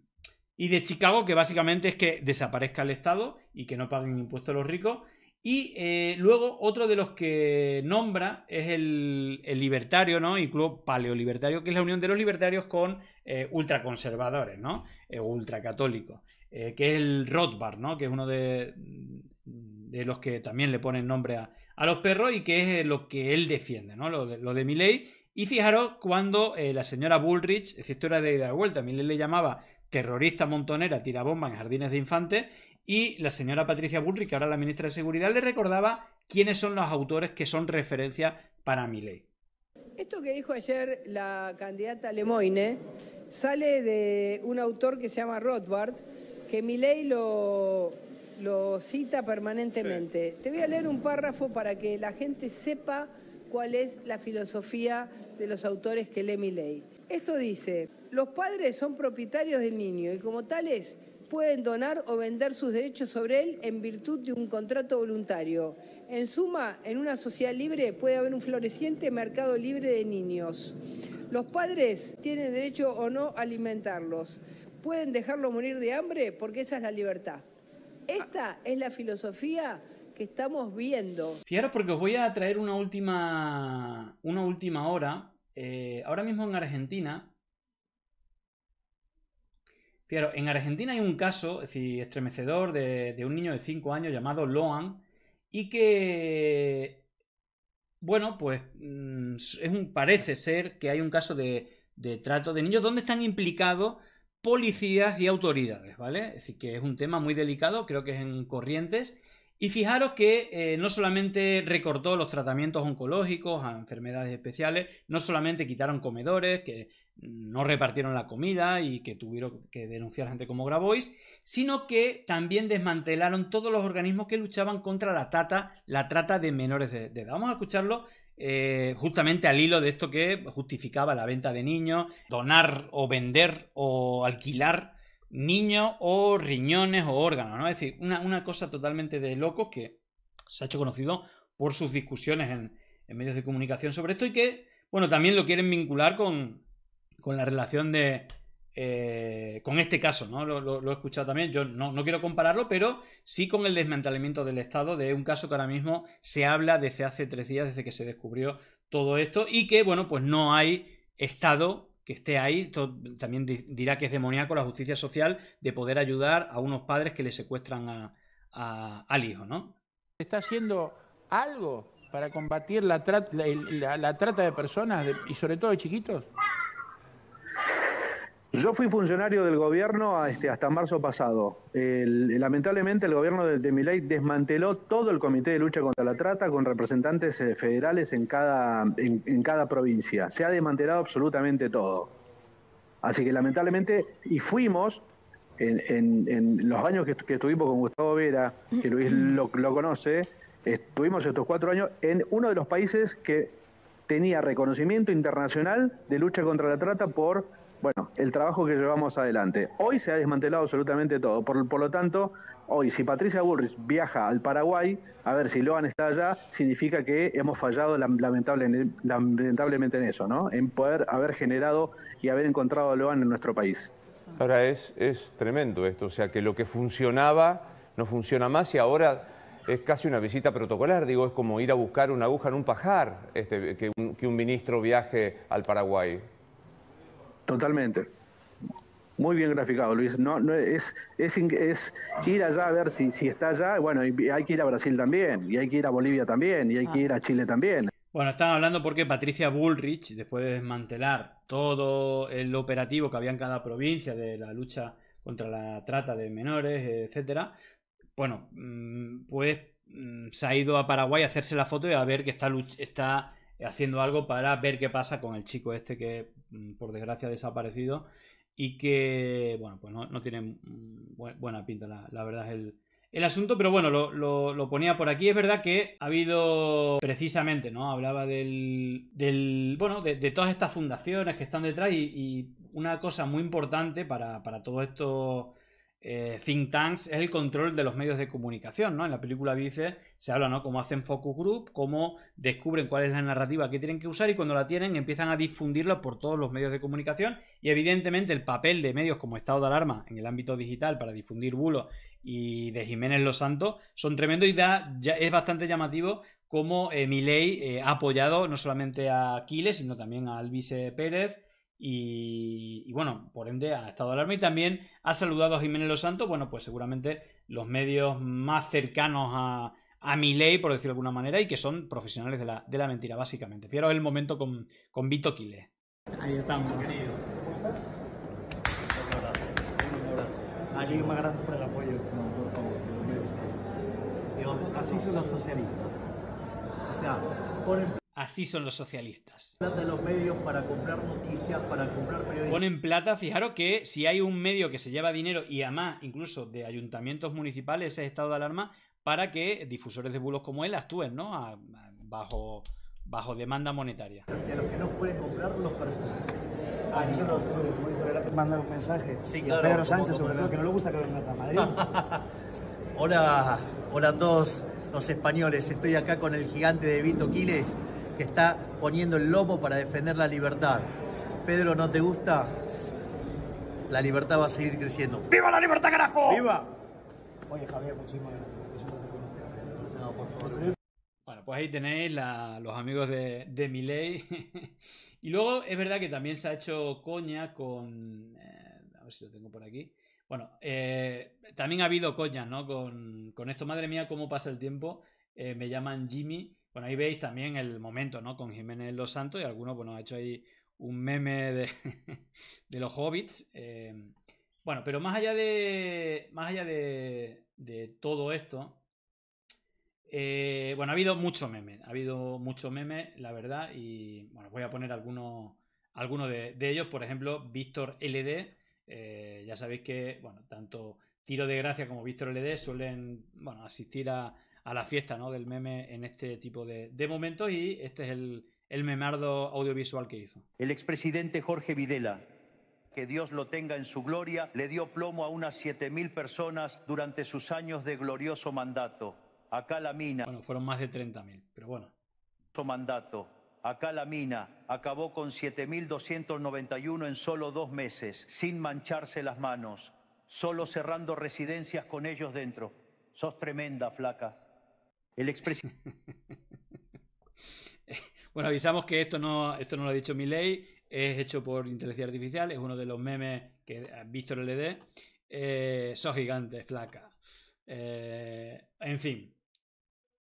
y de Chicago, que básicamente es que desaparezca el Estado y que no paguen impuestos los ricos. Y eh, luego otro de los que nombra es el, libertario, ¿no? club paleolibertario, que es la unión de los libertarios con eh, ultraconservadores, ¿no? Eh, ultracatólicos. que es el Rothbard, ¿no? Que es uno de, de los que también le ponen nombre a, a los perros y que es eh, lo que él defiende, ¿no? Lo de, lo Y fijaros cuando eh, la señora Bullrich, es era de ida y vuelta, Milley le llamaba terrorista montonera, tirabomba en jardines de infantes, y la señora Patricia Bullrich, que ahora la ministra de Seguridad, le recordaba quiénes son los autores que son referencia para Milley. Esto que dijo ayer la candidata Lemoine sale de un autor que se llama Rothbard, que Milley lo lo cita permanentemente. Te voy a leer un párrafo para que la gente sepa cuál es la filosofía de los autores que lee mi ley. Esto dice, los padres son propietarios del niño y como tales pueden donar o vender sus derechos sobre él en virtud de un contrato voluntario. En suma, en una sociedad libre puede haber un floreciente mercado libre de niños. Los padres tienen derecho o no a alimentarlos. Pueden dejarlo morir de hambre porque esa es la libertad. Esta es la filosofía que estamos viendo. Fijaros porque os voy a traer una última, una última hora. Eh, ahora mismo en Argentina, Fijaros, en Argentina hay un caso es decir, estremecedor de, un niño de 5 años llamado Loan y que, bueno, pues mm, parece ser que hay un caso de, de trato de niños donde están implicados policías y autoridades, ¿vale? decir que es un tema muy delicado, creo que es en Corrientes. Y fijaros que eh, no solamente recortó los tratamientos oncológicos a enfermedades especiales, no solamente quitaron comedores, que no repartieron la comida y que tuvieron que denunciar gente como Grabois, sino que también desmantelaron todos los organismos que luchaban contra la trata, la trata de menores de edad. Vamos a escucharlo eh, justamente al hilo de esto que justificaba la venta de niños, donar o vender o alquilar niños o riñones o órganos, ¿no? Es decir, una, cosa totalmente de loco que se ha hecho conocido por sus discusiones en, en, medios de comunicación sobre esto y que, bueno, también lo quieren vincular con, con la relación de, eh, con este caso, ¿no? Lo, he escuchado también, yo no, quiero compararlo, pero sí con el desmantelamiento del Estado de un caso que ahora mismo se habla desde hace tres días, desde que se descubrió todo esto, y que, bueno, pues no hay Estado que esté ahí, también dirá que es demoníaco la justicia social de poder ayudar a unos padres que le secuestran a, al hijo, ¿no? Está haciendo algo para combatir la, trata de personas y sobre todo de chiquitos. Yo fui funcionario del gobierno ah, este, hasta marzo pasado. lamentablemente el gobierno de, de desmanteló todo el comité de lucha contra la trata con representantes eh, federales en cada, en, cada provincia. Se ha desmantelado absolutamente todo. Así que lamentablemente, y fuimos en, los años que, estuvimos con Gustavo Vera, que Luis lo, lo conoce, estuvimos estos cuatro años en uno de los países que tenía reconocimiento internacional de lucha contra la trata por bueno, el trabajo que llevamos adelante. Hoy se ha desmantelado absolutamente todo. Por, lo tanto, hoy, si Patricia Burris viaja al Paraguay, a ver si Loan está allá, significa que hemos fallado lamentablemente en eso, ¿no? En poder haber generado y haber encontrado a Loan en nuestro país. Ahora es, es tremendo esto, o sea que lo que funcionaba no funciona más y ahora es casi una visita protocolar, digo, es como ir a buscar una aguja en un pajar, este, que, que un ministro viaje al Paraguay. Totalmente. Muy bien graficado, Luis. No, no es, es, es, ir allá a ver si, si está allá. Bueno, hay que ir a Brasil también, y hay que ir a Bolivia también, y hay que ah. ir a Chile también. Bueno, estaban hablando porque Patricia Bullrich, después de desmantelar todo el operativo que había en cada provincia de la lucha contra la trata de menores, etcétera, bueno, mm, pues mm, se ha ido a Paraguay a hacerse la foto y a ver que está, está haciendo algo para ver qué pasa con el chico este que mm, por desgracia ha desaparecido y que, bueno, pues no, tiene mm, buena pinta, la, verdad, es el, asunto, pero bueno, lo, ponía por aquí. Es verdad que ha habido precisamente, ¿no? Hablaba del. del bueno, de, todas estas fundaciones que están detrás y, una cosa muy importante para, para todo esto eh, think tanks es el control de los medios de comunicación, ¿no? En la película dice, se habla, ¿no? Cómo hacen focus group, cómo descubren cuál es la narrativa que tienen que usar y cuando la tienen empiezan a difundirla por todos los medios de comunicación y evidentemente el papel de medios como estado de alarma en el ámbito digital para difundir bulos y de Jiménez Los Santos son tremendos y ya, es bastante llamativo cómo eh, Milei eh, ha apoyado no solamente a Aquiles sino también a Alvise Pérez, y, bueno, por ende ha estado alarma y también ha saludado a Jiménez Los Santos, bueno, pues seguramente los medios más cercanos a, a mi ley, por decirlo de alguna manera, y que son profesionales de la, de la mentira, básicamente. Fijaros el momento con, con Vito Quile. Ahí estamos. querido ¿Cómo estás? Un gracias. abrazo. Allí por el apoyo, por favor, así son los socialistas. O sea, ponen... Así son los socialistas. ...de los medios para comprar noticias, para comprar Ponen plata, fijaros que si hay un medio que se lleva dinero y además incluso de ayuntamientos municipales, ese estado de alarma, para que difusores de bulos como él actúen, ¿no? bajo, demanda monetaria. Gracias a los que no pueden comprar, los persiguen. Ah, los muy, mandar un mensaje. Sí, claro, Pedro Sánchez, sobre todo, que no le gusta que vengas a Madrid. hola, hola a todos los españoles. Estoy acá con el gigante de Vito Quiles que está poniendo el lobo para defender la libertad. Pedro, ¿no te gusta? La libertad va a seguir creciendo. ¡Viva la libertad, carajo! ¡Viva! Oye, Javier, muchísimas gracias. No, por favor. Bueno, pues ahí tenéis los amigos de, de Miley. y luego es verdad que también se ha hecho coña con. Eh, a ver si lo tengo por aquí. Bueno, eh, también ha habido coña ¿no? Con, esto, madre mía, cómo pasa el tiempo. Eh, me llaman Jimmy. Bueno, ahí veis también el momento, ¿no? Con Jiménez Los Santos y algunos bueno, ha hecho ahí un meme de, de los hobbits. Eh, bueno, pero más allá de, más allá de, de todo esto, eh, bueno, ha habido mucho meme, ha habido mucho meme, la verdad, y bueno, voy a poner algunos alguno de, ellos, por ejemplo, Víctor LD, eh, ya sabéis que, bueno, tanto Tiro de Gracia como Víctor LD suelen, bueno, asistir a, a la fiesta ¿no? del meme en este tipo de, de momentos y este es el, el memardo audiovisual que hizo. El expresidente Jorge Videla, que Dios lo tenga en su gloria, le dio plomo a unas 7.000 personas durante sus años de glorioso mandato. Acá la mina. Bueno, fueron más de 30.000, pero bueno. Su mandato. Acá la mina acabó con 7.291 en solo dos meses, sin mancharse las manos, solo cerrando residencias con ellos dentro. Sos tremenda, flaca. El expresión bueno, avisamos que esto no, esto no lo ha dicho mi ley, es hecho por inteligencia artificial, es uno de los memes que ha visto el LD. Eh, sos gigante, flaca. Eh, en fin.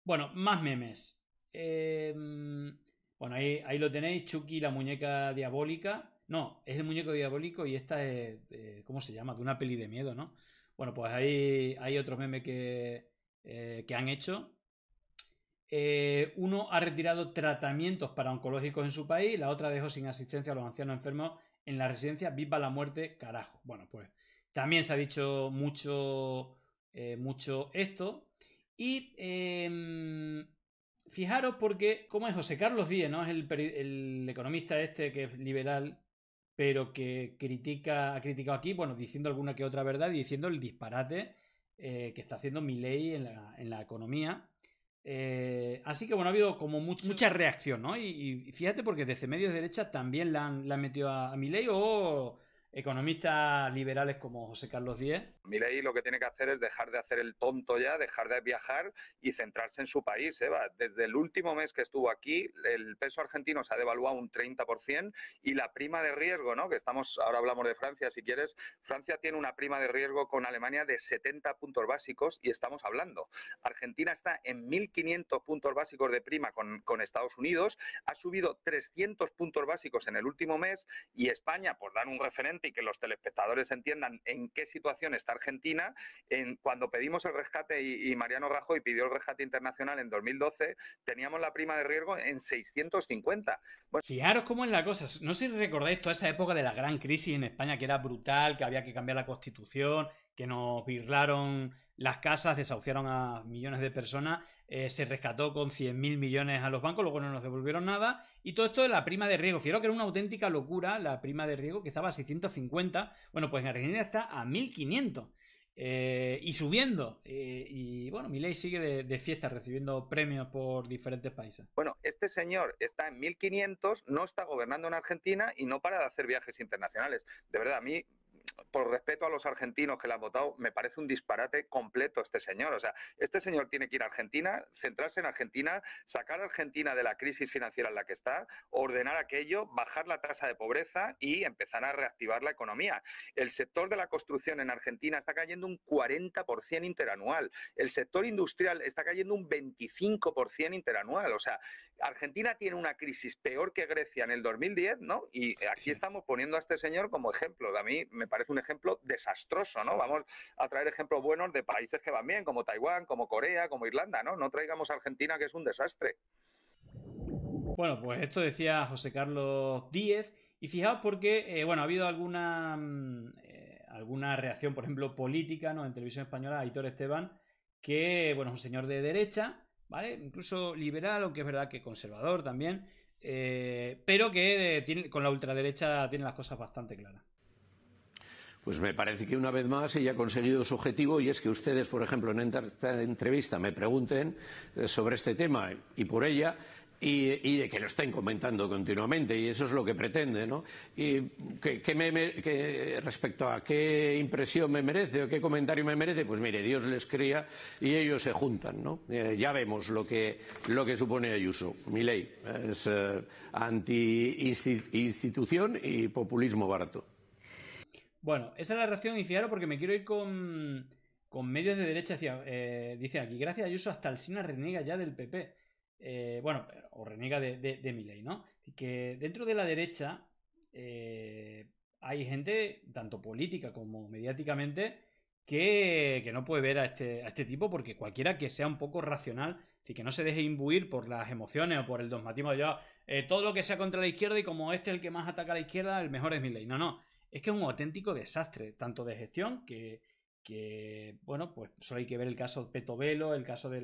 Bueno, más memes. Em, bueno, ahí, ahí, lo tenéis, Chucky, la muñeca diabólica. No, es el muñeco diabólico y esta es, eh, ¿cómo se llama? De una peli de miedo, ¿no? Bueno, pues ahí hay otros memes que, eh, que han hecho. Eh, uno ha retirado tratamientos para oncológicos en su país, la otra dejó sin asistencia a los ancianos enfermos en la residencia. Viva la muerte, carajo. Bueno, pues también se ha dicho mucho, eh, mucho esto. Y em, fijaros porque, como es José Carlos Díez, el, economista este que es liberal, pero que critica, ha criticado aquí, bueno, diciendo alguna que otra verdad y diciendo el disparate eh, que está haciendo mi ley en la economía. Eh, así que bueno, ha habido como mucha reacción, ¿no? Y, fíjate porque desde medios de derecha también la han, metido a, mi ley o economistas liberales como José Carlos Díez, ahí lo que tiene que hacer es dejar de hacer el tonto ya, dejar de viajar y centrarse en su país, Eva. Desde el último mes que estuvo aquí, el peso argentino se ha devaluado un 30% y la prima de riesgo, ¿no? Que estamos, ahora hablamos de Francia, si quieres, Francia tiene una prima de riesgo con Alemania de 70 puntos básicos y estamos hablando. Argentina está en 1.500 puntos básicos de prima con, con Estados Unidos, ha subido 300 puntos básicos en el último mes y España, por dar un referente y que los telespectadores entiendan en qué situación está Argentina, en, cuando pedimos el rescate y, Mariano Rajoy pidió el rescate internacional en 2012, teníamos la prima de riesgo en 650. Fijaros cómo es la cosa. No sé si recordáis toda esa época de la gran crisis en España, que era brutal, que había que cambiar la constitución, que nos birlaron las casas, desahuciaron a millones de personas, eh, se rescató con 100.000 millones a los bancos, luego no nos devolvieron nada y todo esto de la prima de riego. Fijaros que era una auténtica locura la prima de riego, que estaba a 650. Bueno, pues en Argentina está a 1500. Eh, y subiendo. Eh, y bueno, ley sigue de, de, fiesta recibiendo premios por diferentes países. Bueno, este señor está en 1500, no está gobernando en Argentina y no para de hacer viajes internacionales. De verdad, a mí por respeto a los argentinos que la han votado, me parece un disparate completo este señor. O sea, este señor tiene que ir a Argentina, centrarse en Argentina, sacar a Argentina de la crisis financiera en la que está, ordenar aquello, bajar la tasa de pobreza y empezar a reactivar la economía. El sector de la construcción en Argentina está cayendo un 40% interanual. El sector industrial está cayendo un 25% interanual. O sea, Argentina tiene una crisis peor que Grecia en el 2010, ¿no? Y aquí estamos poniendo a este señor como ejemplo. A mí me parece un ejemplo desastroso, ¿no? Vamos a traer ejemplos buenos de países que van bien, como Taiwán, como Corea, como Irlanda, ¿no? No traigamos a Argentina, que es un desastre. Bueno, pues esto decía José Carlos Díez. Y fijaos porque, eh, bueno, ha habido alguna, mm, eh, alguna reacción, por ejemplo, política, ¿no? En televisión española, Aitor Esteban, que, bueno, es un señor de derecha, ¿vale? Incluso liberal, aunque es verdad que conservador también, eh, pero que eh, con la ultraderecha tiene las cosas bastante claras. Pues me parece que una vez más ella ha conseguido su objetivo y es que ustedes, por ejemplo, en esta entrevista me pregunten eh, sobre este tema y por ella y, de que lo estén comentando continuamente, y eso es lo que pretende, ¿no? Y respecto a qué impresión me merece o qué comentario me merece, pues mire, Dios les cría y ellos se juntan, ¿no? Eh, ya vemos lo que, lo que supone Ayuso. Mi ley es eh, anti-institución y populismo barato. Bueno, esa es la reacción, y porque me quiero ir con, con medios de derecha. Hacia, eh, dice aquí, gracias a Ayuso hasta el Sina reniega ya del PP. Eh, bueno, o renega de, de, ley ¿no? que dentro de la derecha eh, hay gente, tanto política como mediáticamente, que, no puede ver este, a este, tipo porque cualquiera que sea un poco racional y que no se deje imbuir por las emociones o por el dogmatismo de eh, todo lo que sea contra la izquierda y como este es el que más ataca a la izquierda, el mejor es ley. No, no, es que es un auténtico desastre, tanto de gestión que, bueno, pues solo hay que ver el caso Petovelo, el caso de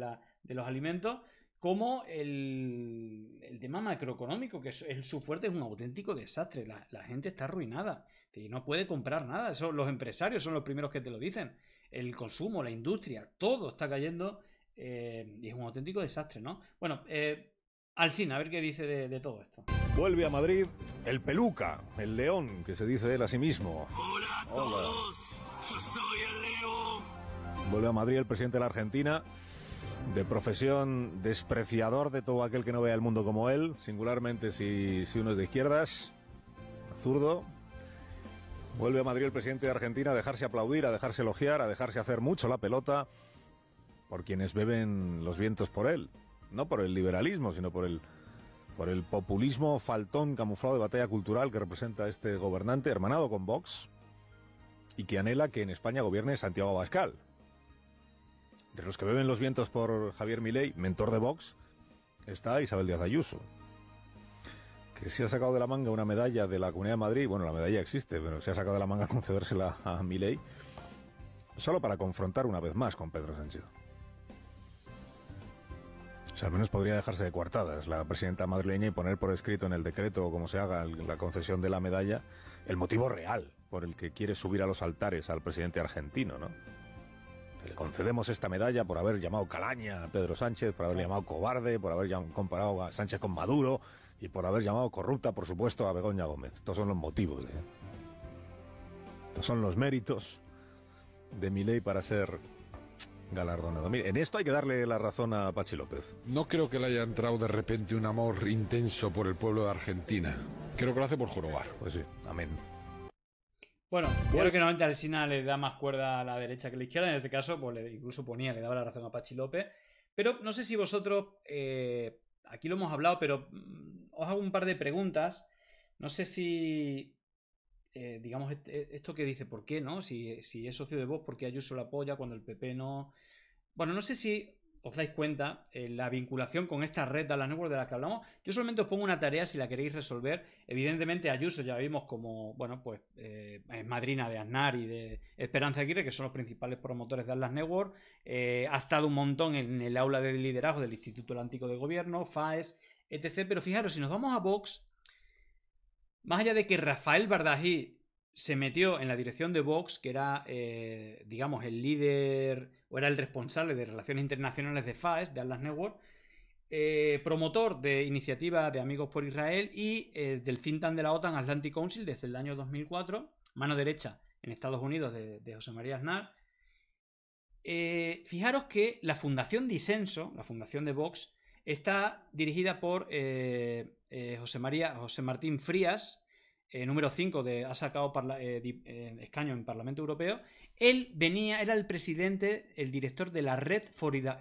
los alimentos, como el, tema macroeconómico, que es, el su fuerte es un auténtico desastre. La, gente está arruinada y no puede comprar nada. Eso, los empresarios son los primeros que te lo dicen. El consumo, la industria, todo está cayendo eh, y es un auténtico desastre, ¿no? Bueno, eh, Alcina, a ver qué dice de, todo esto. Vuelve a Madrid el peluca, el león, que se dice él a sí mismo. Hola a todos, yo soy el león. Vuelve a Madrid el presidente de la Argentina de profesión despreciador de todo aquel que no vea el mundo como él, singularmente si, uno es de izquierdas, zurdo. Vuelve a Madrid el presidente de Argentina a dejarse aplaudir, a dejarse elogiar, a dejarse hacer mucho la pelota por quienes beben los vientos por él. No por el liberalismo, sino por el, por el populismo faltón camuflado de batalla cultural que representa este gobernante hermanado con Vox y que anhela que en España gobierne Santiago Abascal los que beben los vientos por Javier Milei, mentor de Vox, está Isabel Díaz Ayuso, que se ha sacado de la manga una medalla de la Comunidad de Madrid, bueno, la medalla existe, pero se ha sacado de la manga concedérsela a Milei, solo para confrontar una vez más con Pedro Sánchez. O sea, al menos podría dejarse de cuartadas la presidenta madrileña y poner por escrito en el decreto o como se haga la concesión de la medalla el motivo real por el que quiere subir a los altares al presidente argentino, ¿no? Le concedemos esta medalla por haber llamado calaña a Pedro Sánchez, por haber llamado cobarde, por haber comparado a Sánchez con Maduro y por haber llamado corrupta, por supuesto, a Begoña Gómez. Estos son los motivos. ¿eh? Estos son los méritos de mi ley para ser galardonado. Mire, en esto hay que darle la razón a Pachi López. No creo que le haya entrado de repente un amor intenso por el pueblo de Argentina. Creo que lo hace por jorobar. Pues sí, amén. Bueno, yo creo que normalmente Alcina le da más cuerda a la derecha que a la izquierda. En este caso, pues, incluso ponía, le daba la razón a Pachi López. Pero no sé si vosotros, eh, aquí lo hemos hablado, pero mm, os hago un par de preguntas. No sé si, eh, digamos, e-, esto que dice, ¿por qué no? Si, es socio de Vox, qué Ayuso lo apoya cuando el PP no? Bueno, no sé si os dais cuenta, eh, la vinculación con esta red de la network de la que hablamos, yo solamente os pongo una tarea si la queréis resolver. Evidentemente, Ayuso ya vimos como, bueno, pues eh, es madrina de Aznar y de Esperanza Aguirre, que son los principales promotores de Atlas Network. Eh, ha estado un montón en el aula de liderazgo del Instituto Atlántico de Gobierno, FAES, etc. Pero fijaros, si nos vamos a Vox, más allá de que Rafael Bardají se metió en la dirección de Vox, que era, eh, digamos, el líder o era el responsable de relaciones internacionales de FAES, de Atlas Network, eh, promotor de iniciativa de Amigos por Israel y eh, del cintan de la OTAN Atlantic Council desde el año 2004, mano derecha en Estados Unidos de, José María Aznar. fijaros que la Fundación Disenso, la fundación de Vox, está dirigida por José, María, José Martín Frías, eh, número 5 de ha sacado eh, eh, escaño en Parlamento Europeo, él venía, era el presidente, el director de la red Florida,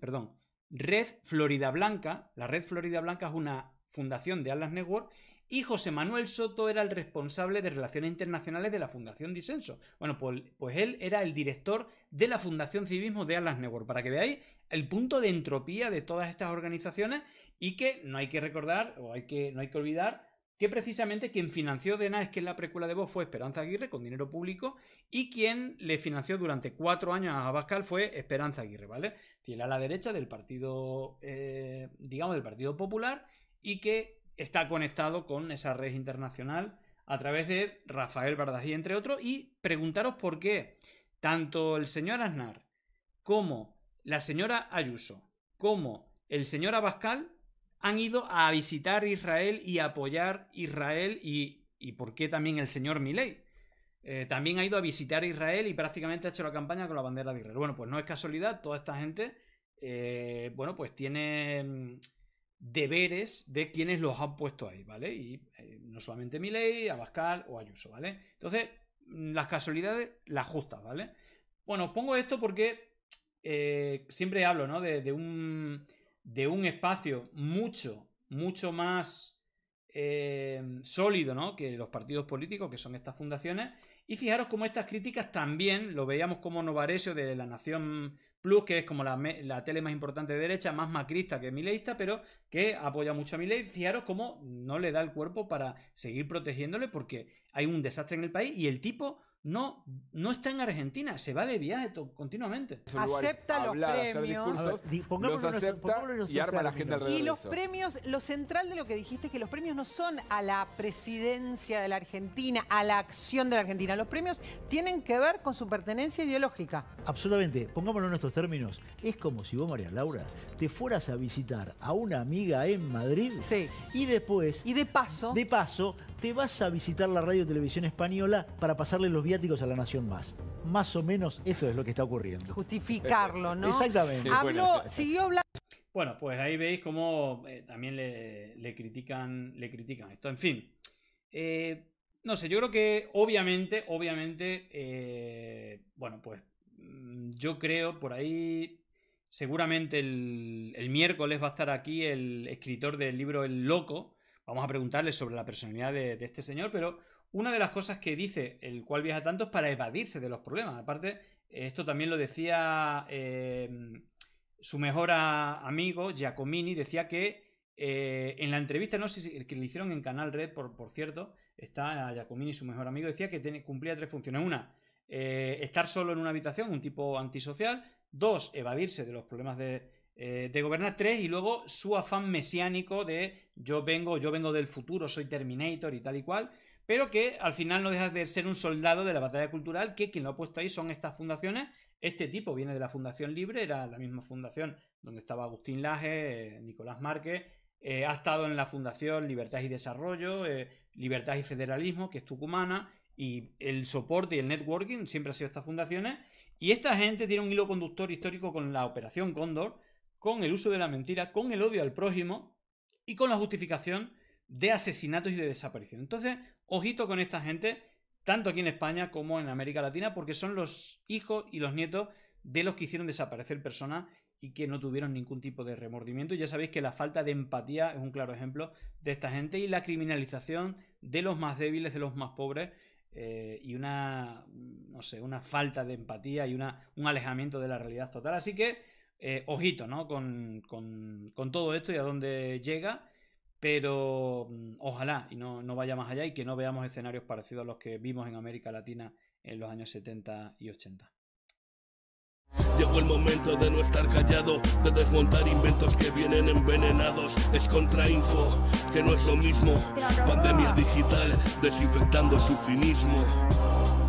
perdón, Red Florida Blanca. La red Florida Blanca es una fundación de Atlas Network y José Manuel Soto era el responsable de Relaciones Internacionales de la Fundación Disenso. Bueno, pues, pues, él era el director de la Fundación Civismo de Atlas Network, para que veáis el punto de entropía de todas estas organizaciones y que no hay que recordar o hay que, no hay que olvidar que precisamente quien financió de Naes, que es la precuela de voz, fue Esperanza Aguirre con dinero público y quien le financió durante cuatro años a Abascal fue Esperanza Aguirre, ¿vale? Tiene a la derecha del partido, eh, digamos, del Partido Popular y que está conectado con esa red internacional a través de Rafael Bardají, entre otros, y preguntaros por qué tanto el señor Aznar como la señora Ayuso como el señor Abascal han ido a visitar Israel y apoyar Israel y, por qué también el señor Milei. Eh, también ha ido a visitar Israel y prácticamente ha hecho la campaña con la bandera de Israel. Bueno, pues no es casualidad, toda esta gente, eh, bueno, pues tiene mm, deberes de quienes los han puesto ahí, ¿vale? Y eh, no solamente Milei, Abascal o Ayuso, ¿vale? Entonces, mm, las casualidades las justas, ¿vale? Bueno, os pongo esto porque siempre hablo, ¿no? de un de un espacio mucho, mucho más eh, sólido ¿no? que los partidos políticos, que son estas fundaciones. Y fijaros cómo estas críticas también, lo veíamos como Novaresio de la Nación Plus, que es como la, tele más importante de derecha, más macrista que mileísta, pero que apoya mucho a Milei. Fijaros cómo no le da el cuerpo para seguir protegiéndole porque hay un desastre en el país y el tipo no, no está en Argentina, se va de viaje continuamente. Acepta los premios. los acepta y arma la gente alrededor. Y los premios, lo central de lo que dijiste es que los premios no son a la presidencia de la Argentina, a la acción de la Argentina. Los premios tienen que ver con su pertenencia ideológica. Absolutamente. Pongámoslo en nuestros términos. Es como si vos, María Laura, te fueras a visitar a una amiga en Madrid y después. Y de paso. De paso, te vas a visitar la radio y televisión española para pasarle los viáticos a la nación más. Más o menos eso es lo que está ocurriendo. Justificarlo, ¿no? Exactamente. siguió hablando. Bueno, pues ahí veis cómo eh, también le, critican, le critican esto. En fin, eh, no sé, yo creo que obviamente, obviamente, eh, bueno, pues mm, yo creo por ahí seguramente el, miércoles va a estar aquí el escritor del libro El Loco, Vamos a preguntarle sobre la personalidad de, este señor, pero una de las cosas que dice el cual viaja tanto es para evadirse de los problemas. Aparte, esto también lo decía em, su mejor amigo, Giacomini, decía que eh, en la entrevista, no sé si que le hicieron en Canal Red, por, por cierto, está Giacomini, su mejor amigo, decía que cumplía tres funciones. Una, eh, estar solo en una habitación, un tipo antisocial. Dos, evadirse de los problemas de, eh, de Gobernar tres y luego su afán mesiánico de yo vengo, yo vengo del futuro, soy Terminator y tal y cual, pero que al final no deja de ser un soldado de la batalla cultural, que quien lo ha puesto ahí son estas fundaciones. Este tipo viene de la Fundación Libre, era la misma fundación donde estaba Agustín Laje, eh, Nicolás Márquez, eh, ha estado en la Fundación Libertad y Desarrollo, Libertad y Federalismo, que es tucumana, y el soporte y el networking siempre ha sido estas fundaciones. Y esta gente tiene un hilo conductor histórico con la Operación Cóndor, con el uso de la mentira, con el odio al prójimo y con la justificación de asesinatos y de desaparición. Entonces, ojito con esta gente, tanto aquí en España como en América Latina, porque son los hijos y los nietos de los que hicieron desaparecer personas y que no tuvieron ningún tipo de remordimiento. Ya sabéis que la falta de empatía es un claro ejemplo de esta gente y la criminalización de los más débiles, de los más pobres eh, y una, no sé, una falta de empatía y un alejamiento de la realidad total. Así que eh, ojito, ¿no? Con, todo esto y a dónde llega. Pero mm, ojalá y no, no vaya más allá y que no veamos escenarios parecidos a los que vimos en América Latina en los años 70 y 80. Llegó el momento de no estar callado, de desmontar inventos que vienen envenenados. Es contrainfo, que no es lo mismo. Pandemia digital, desinfectando su cinismo.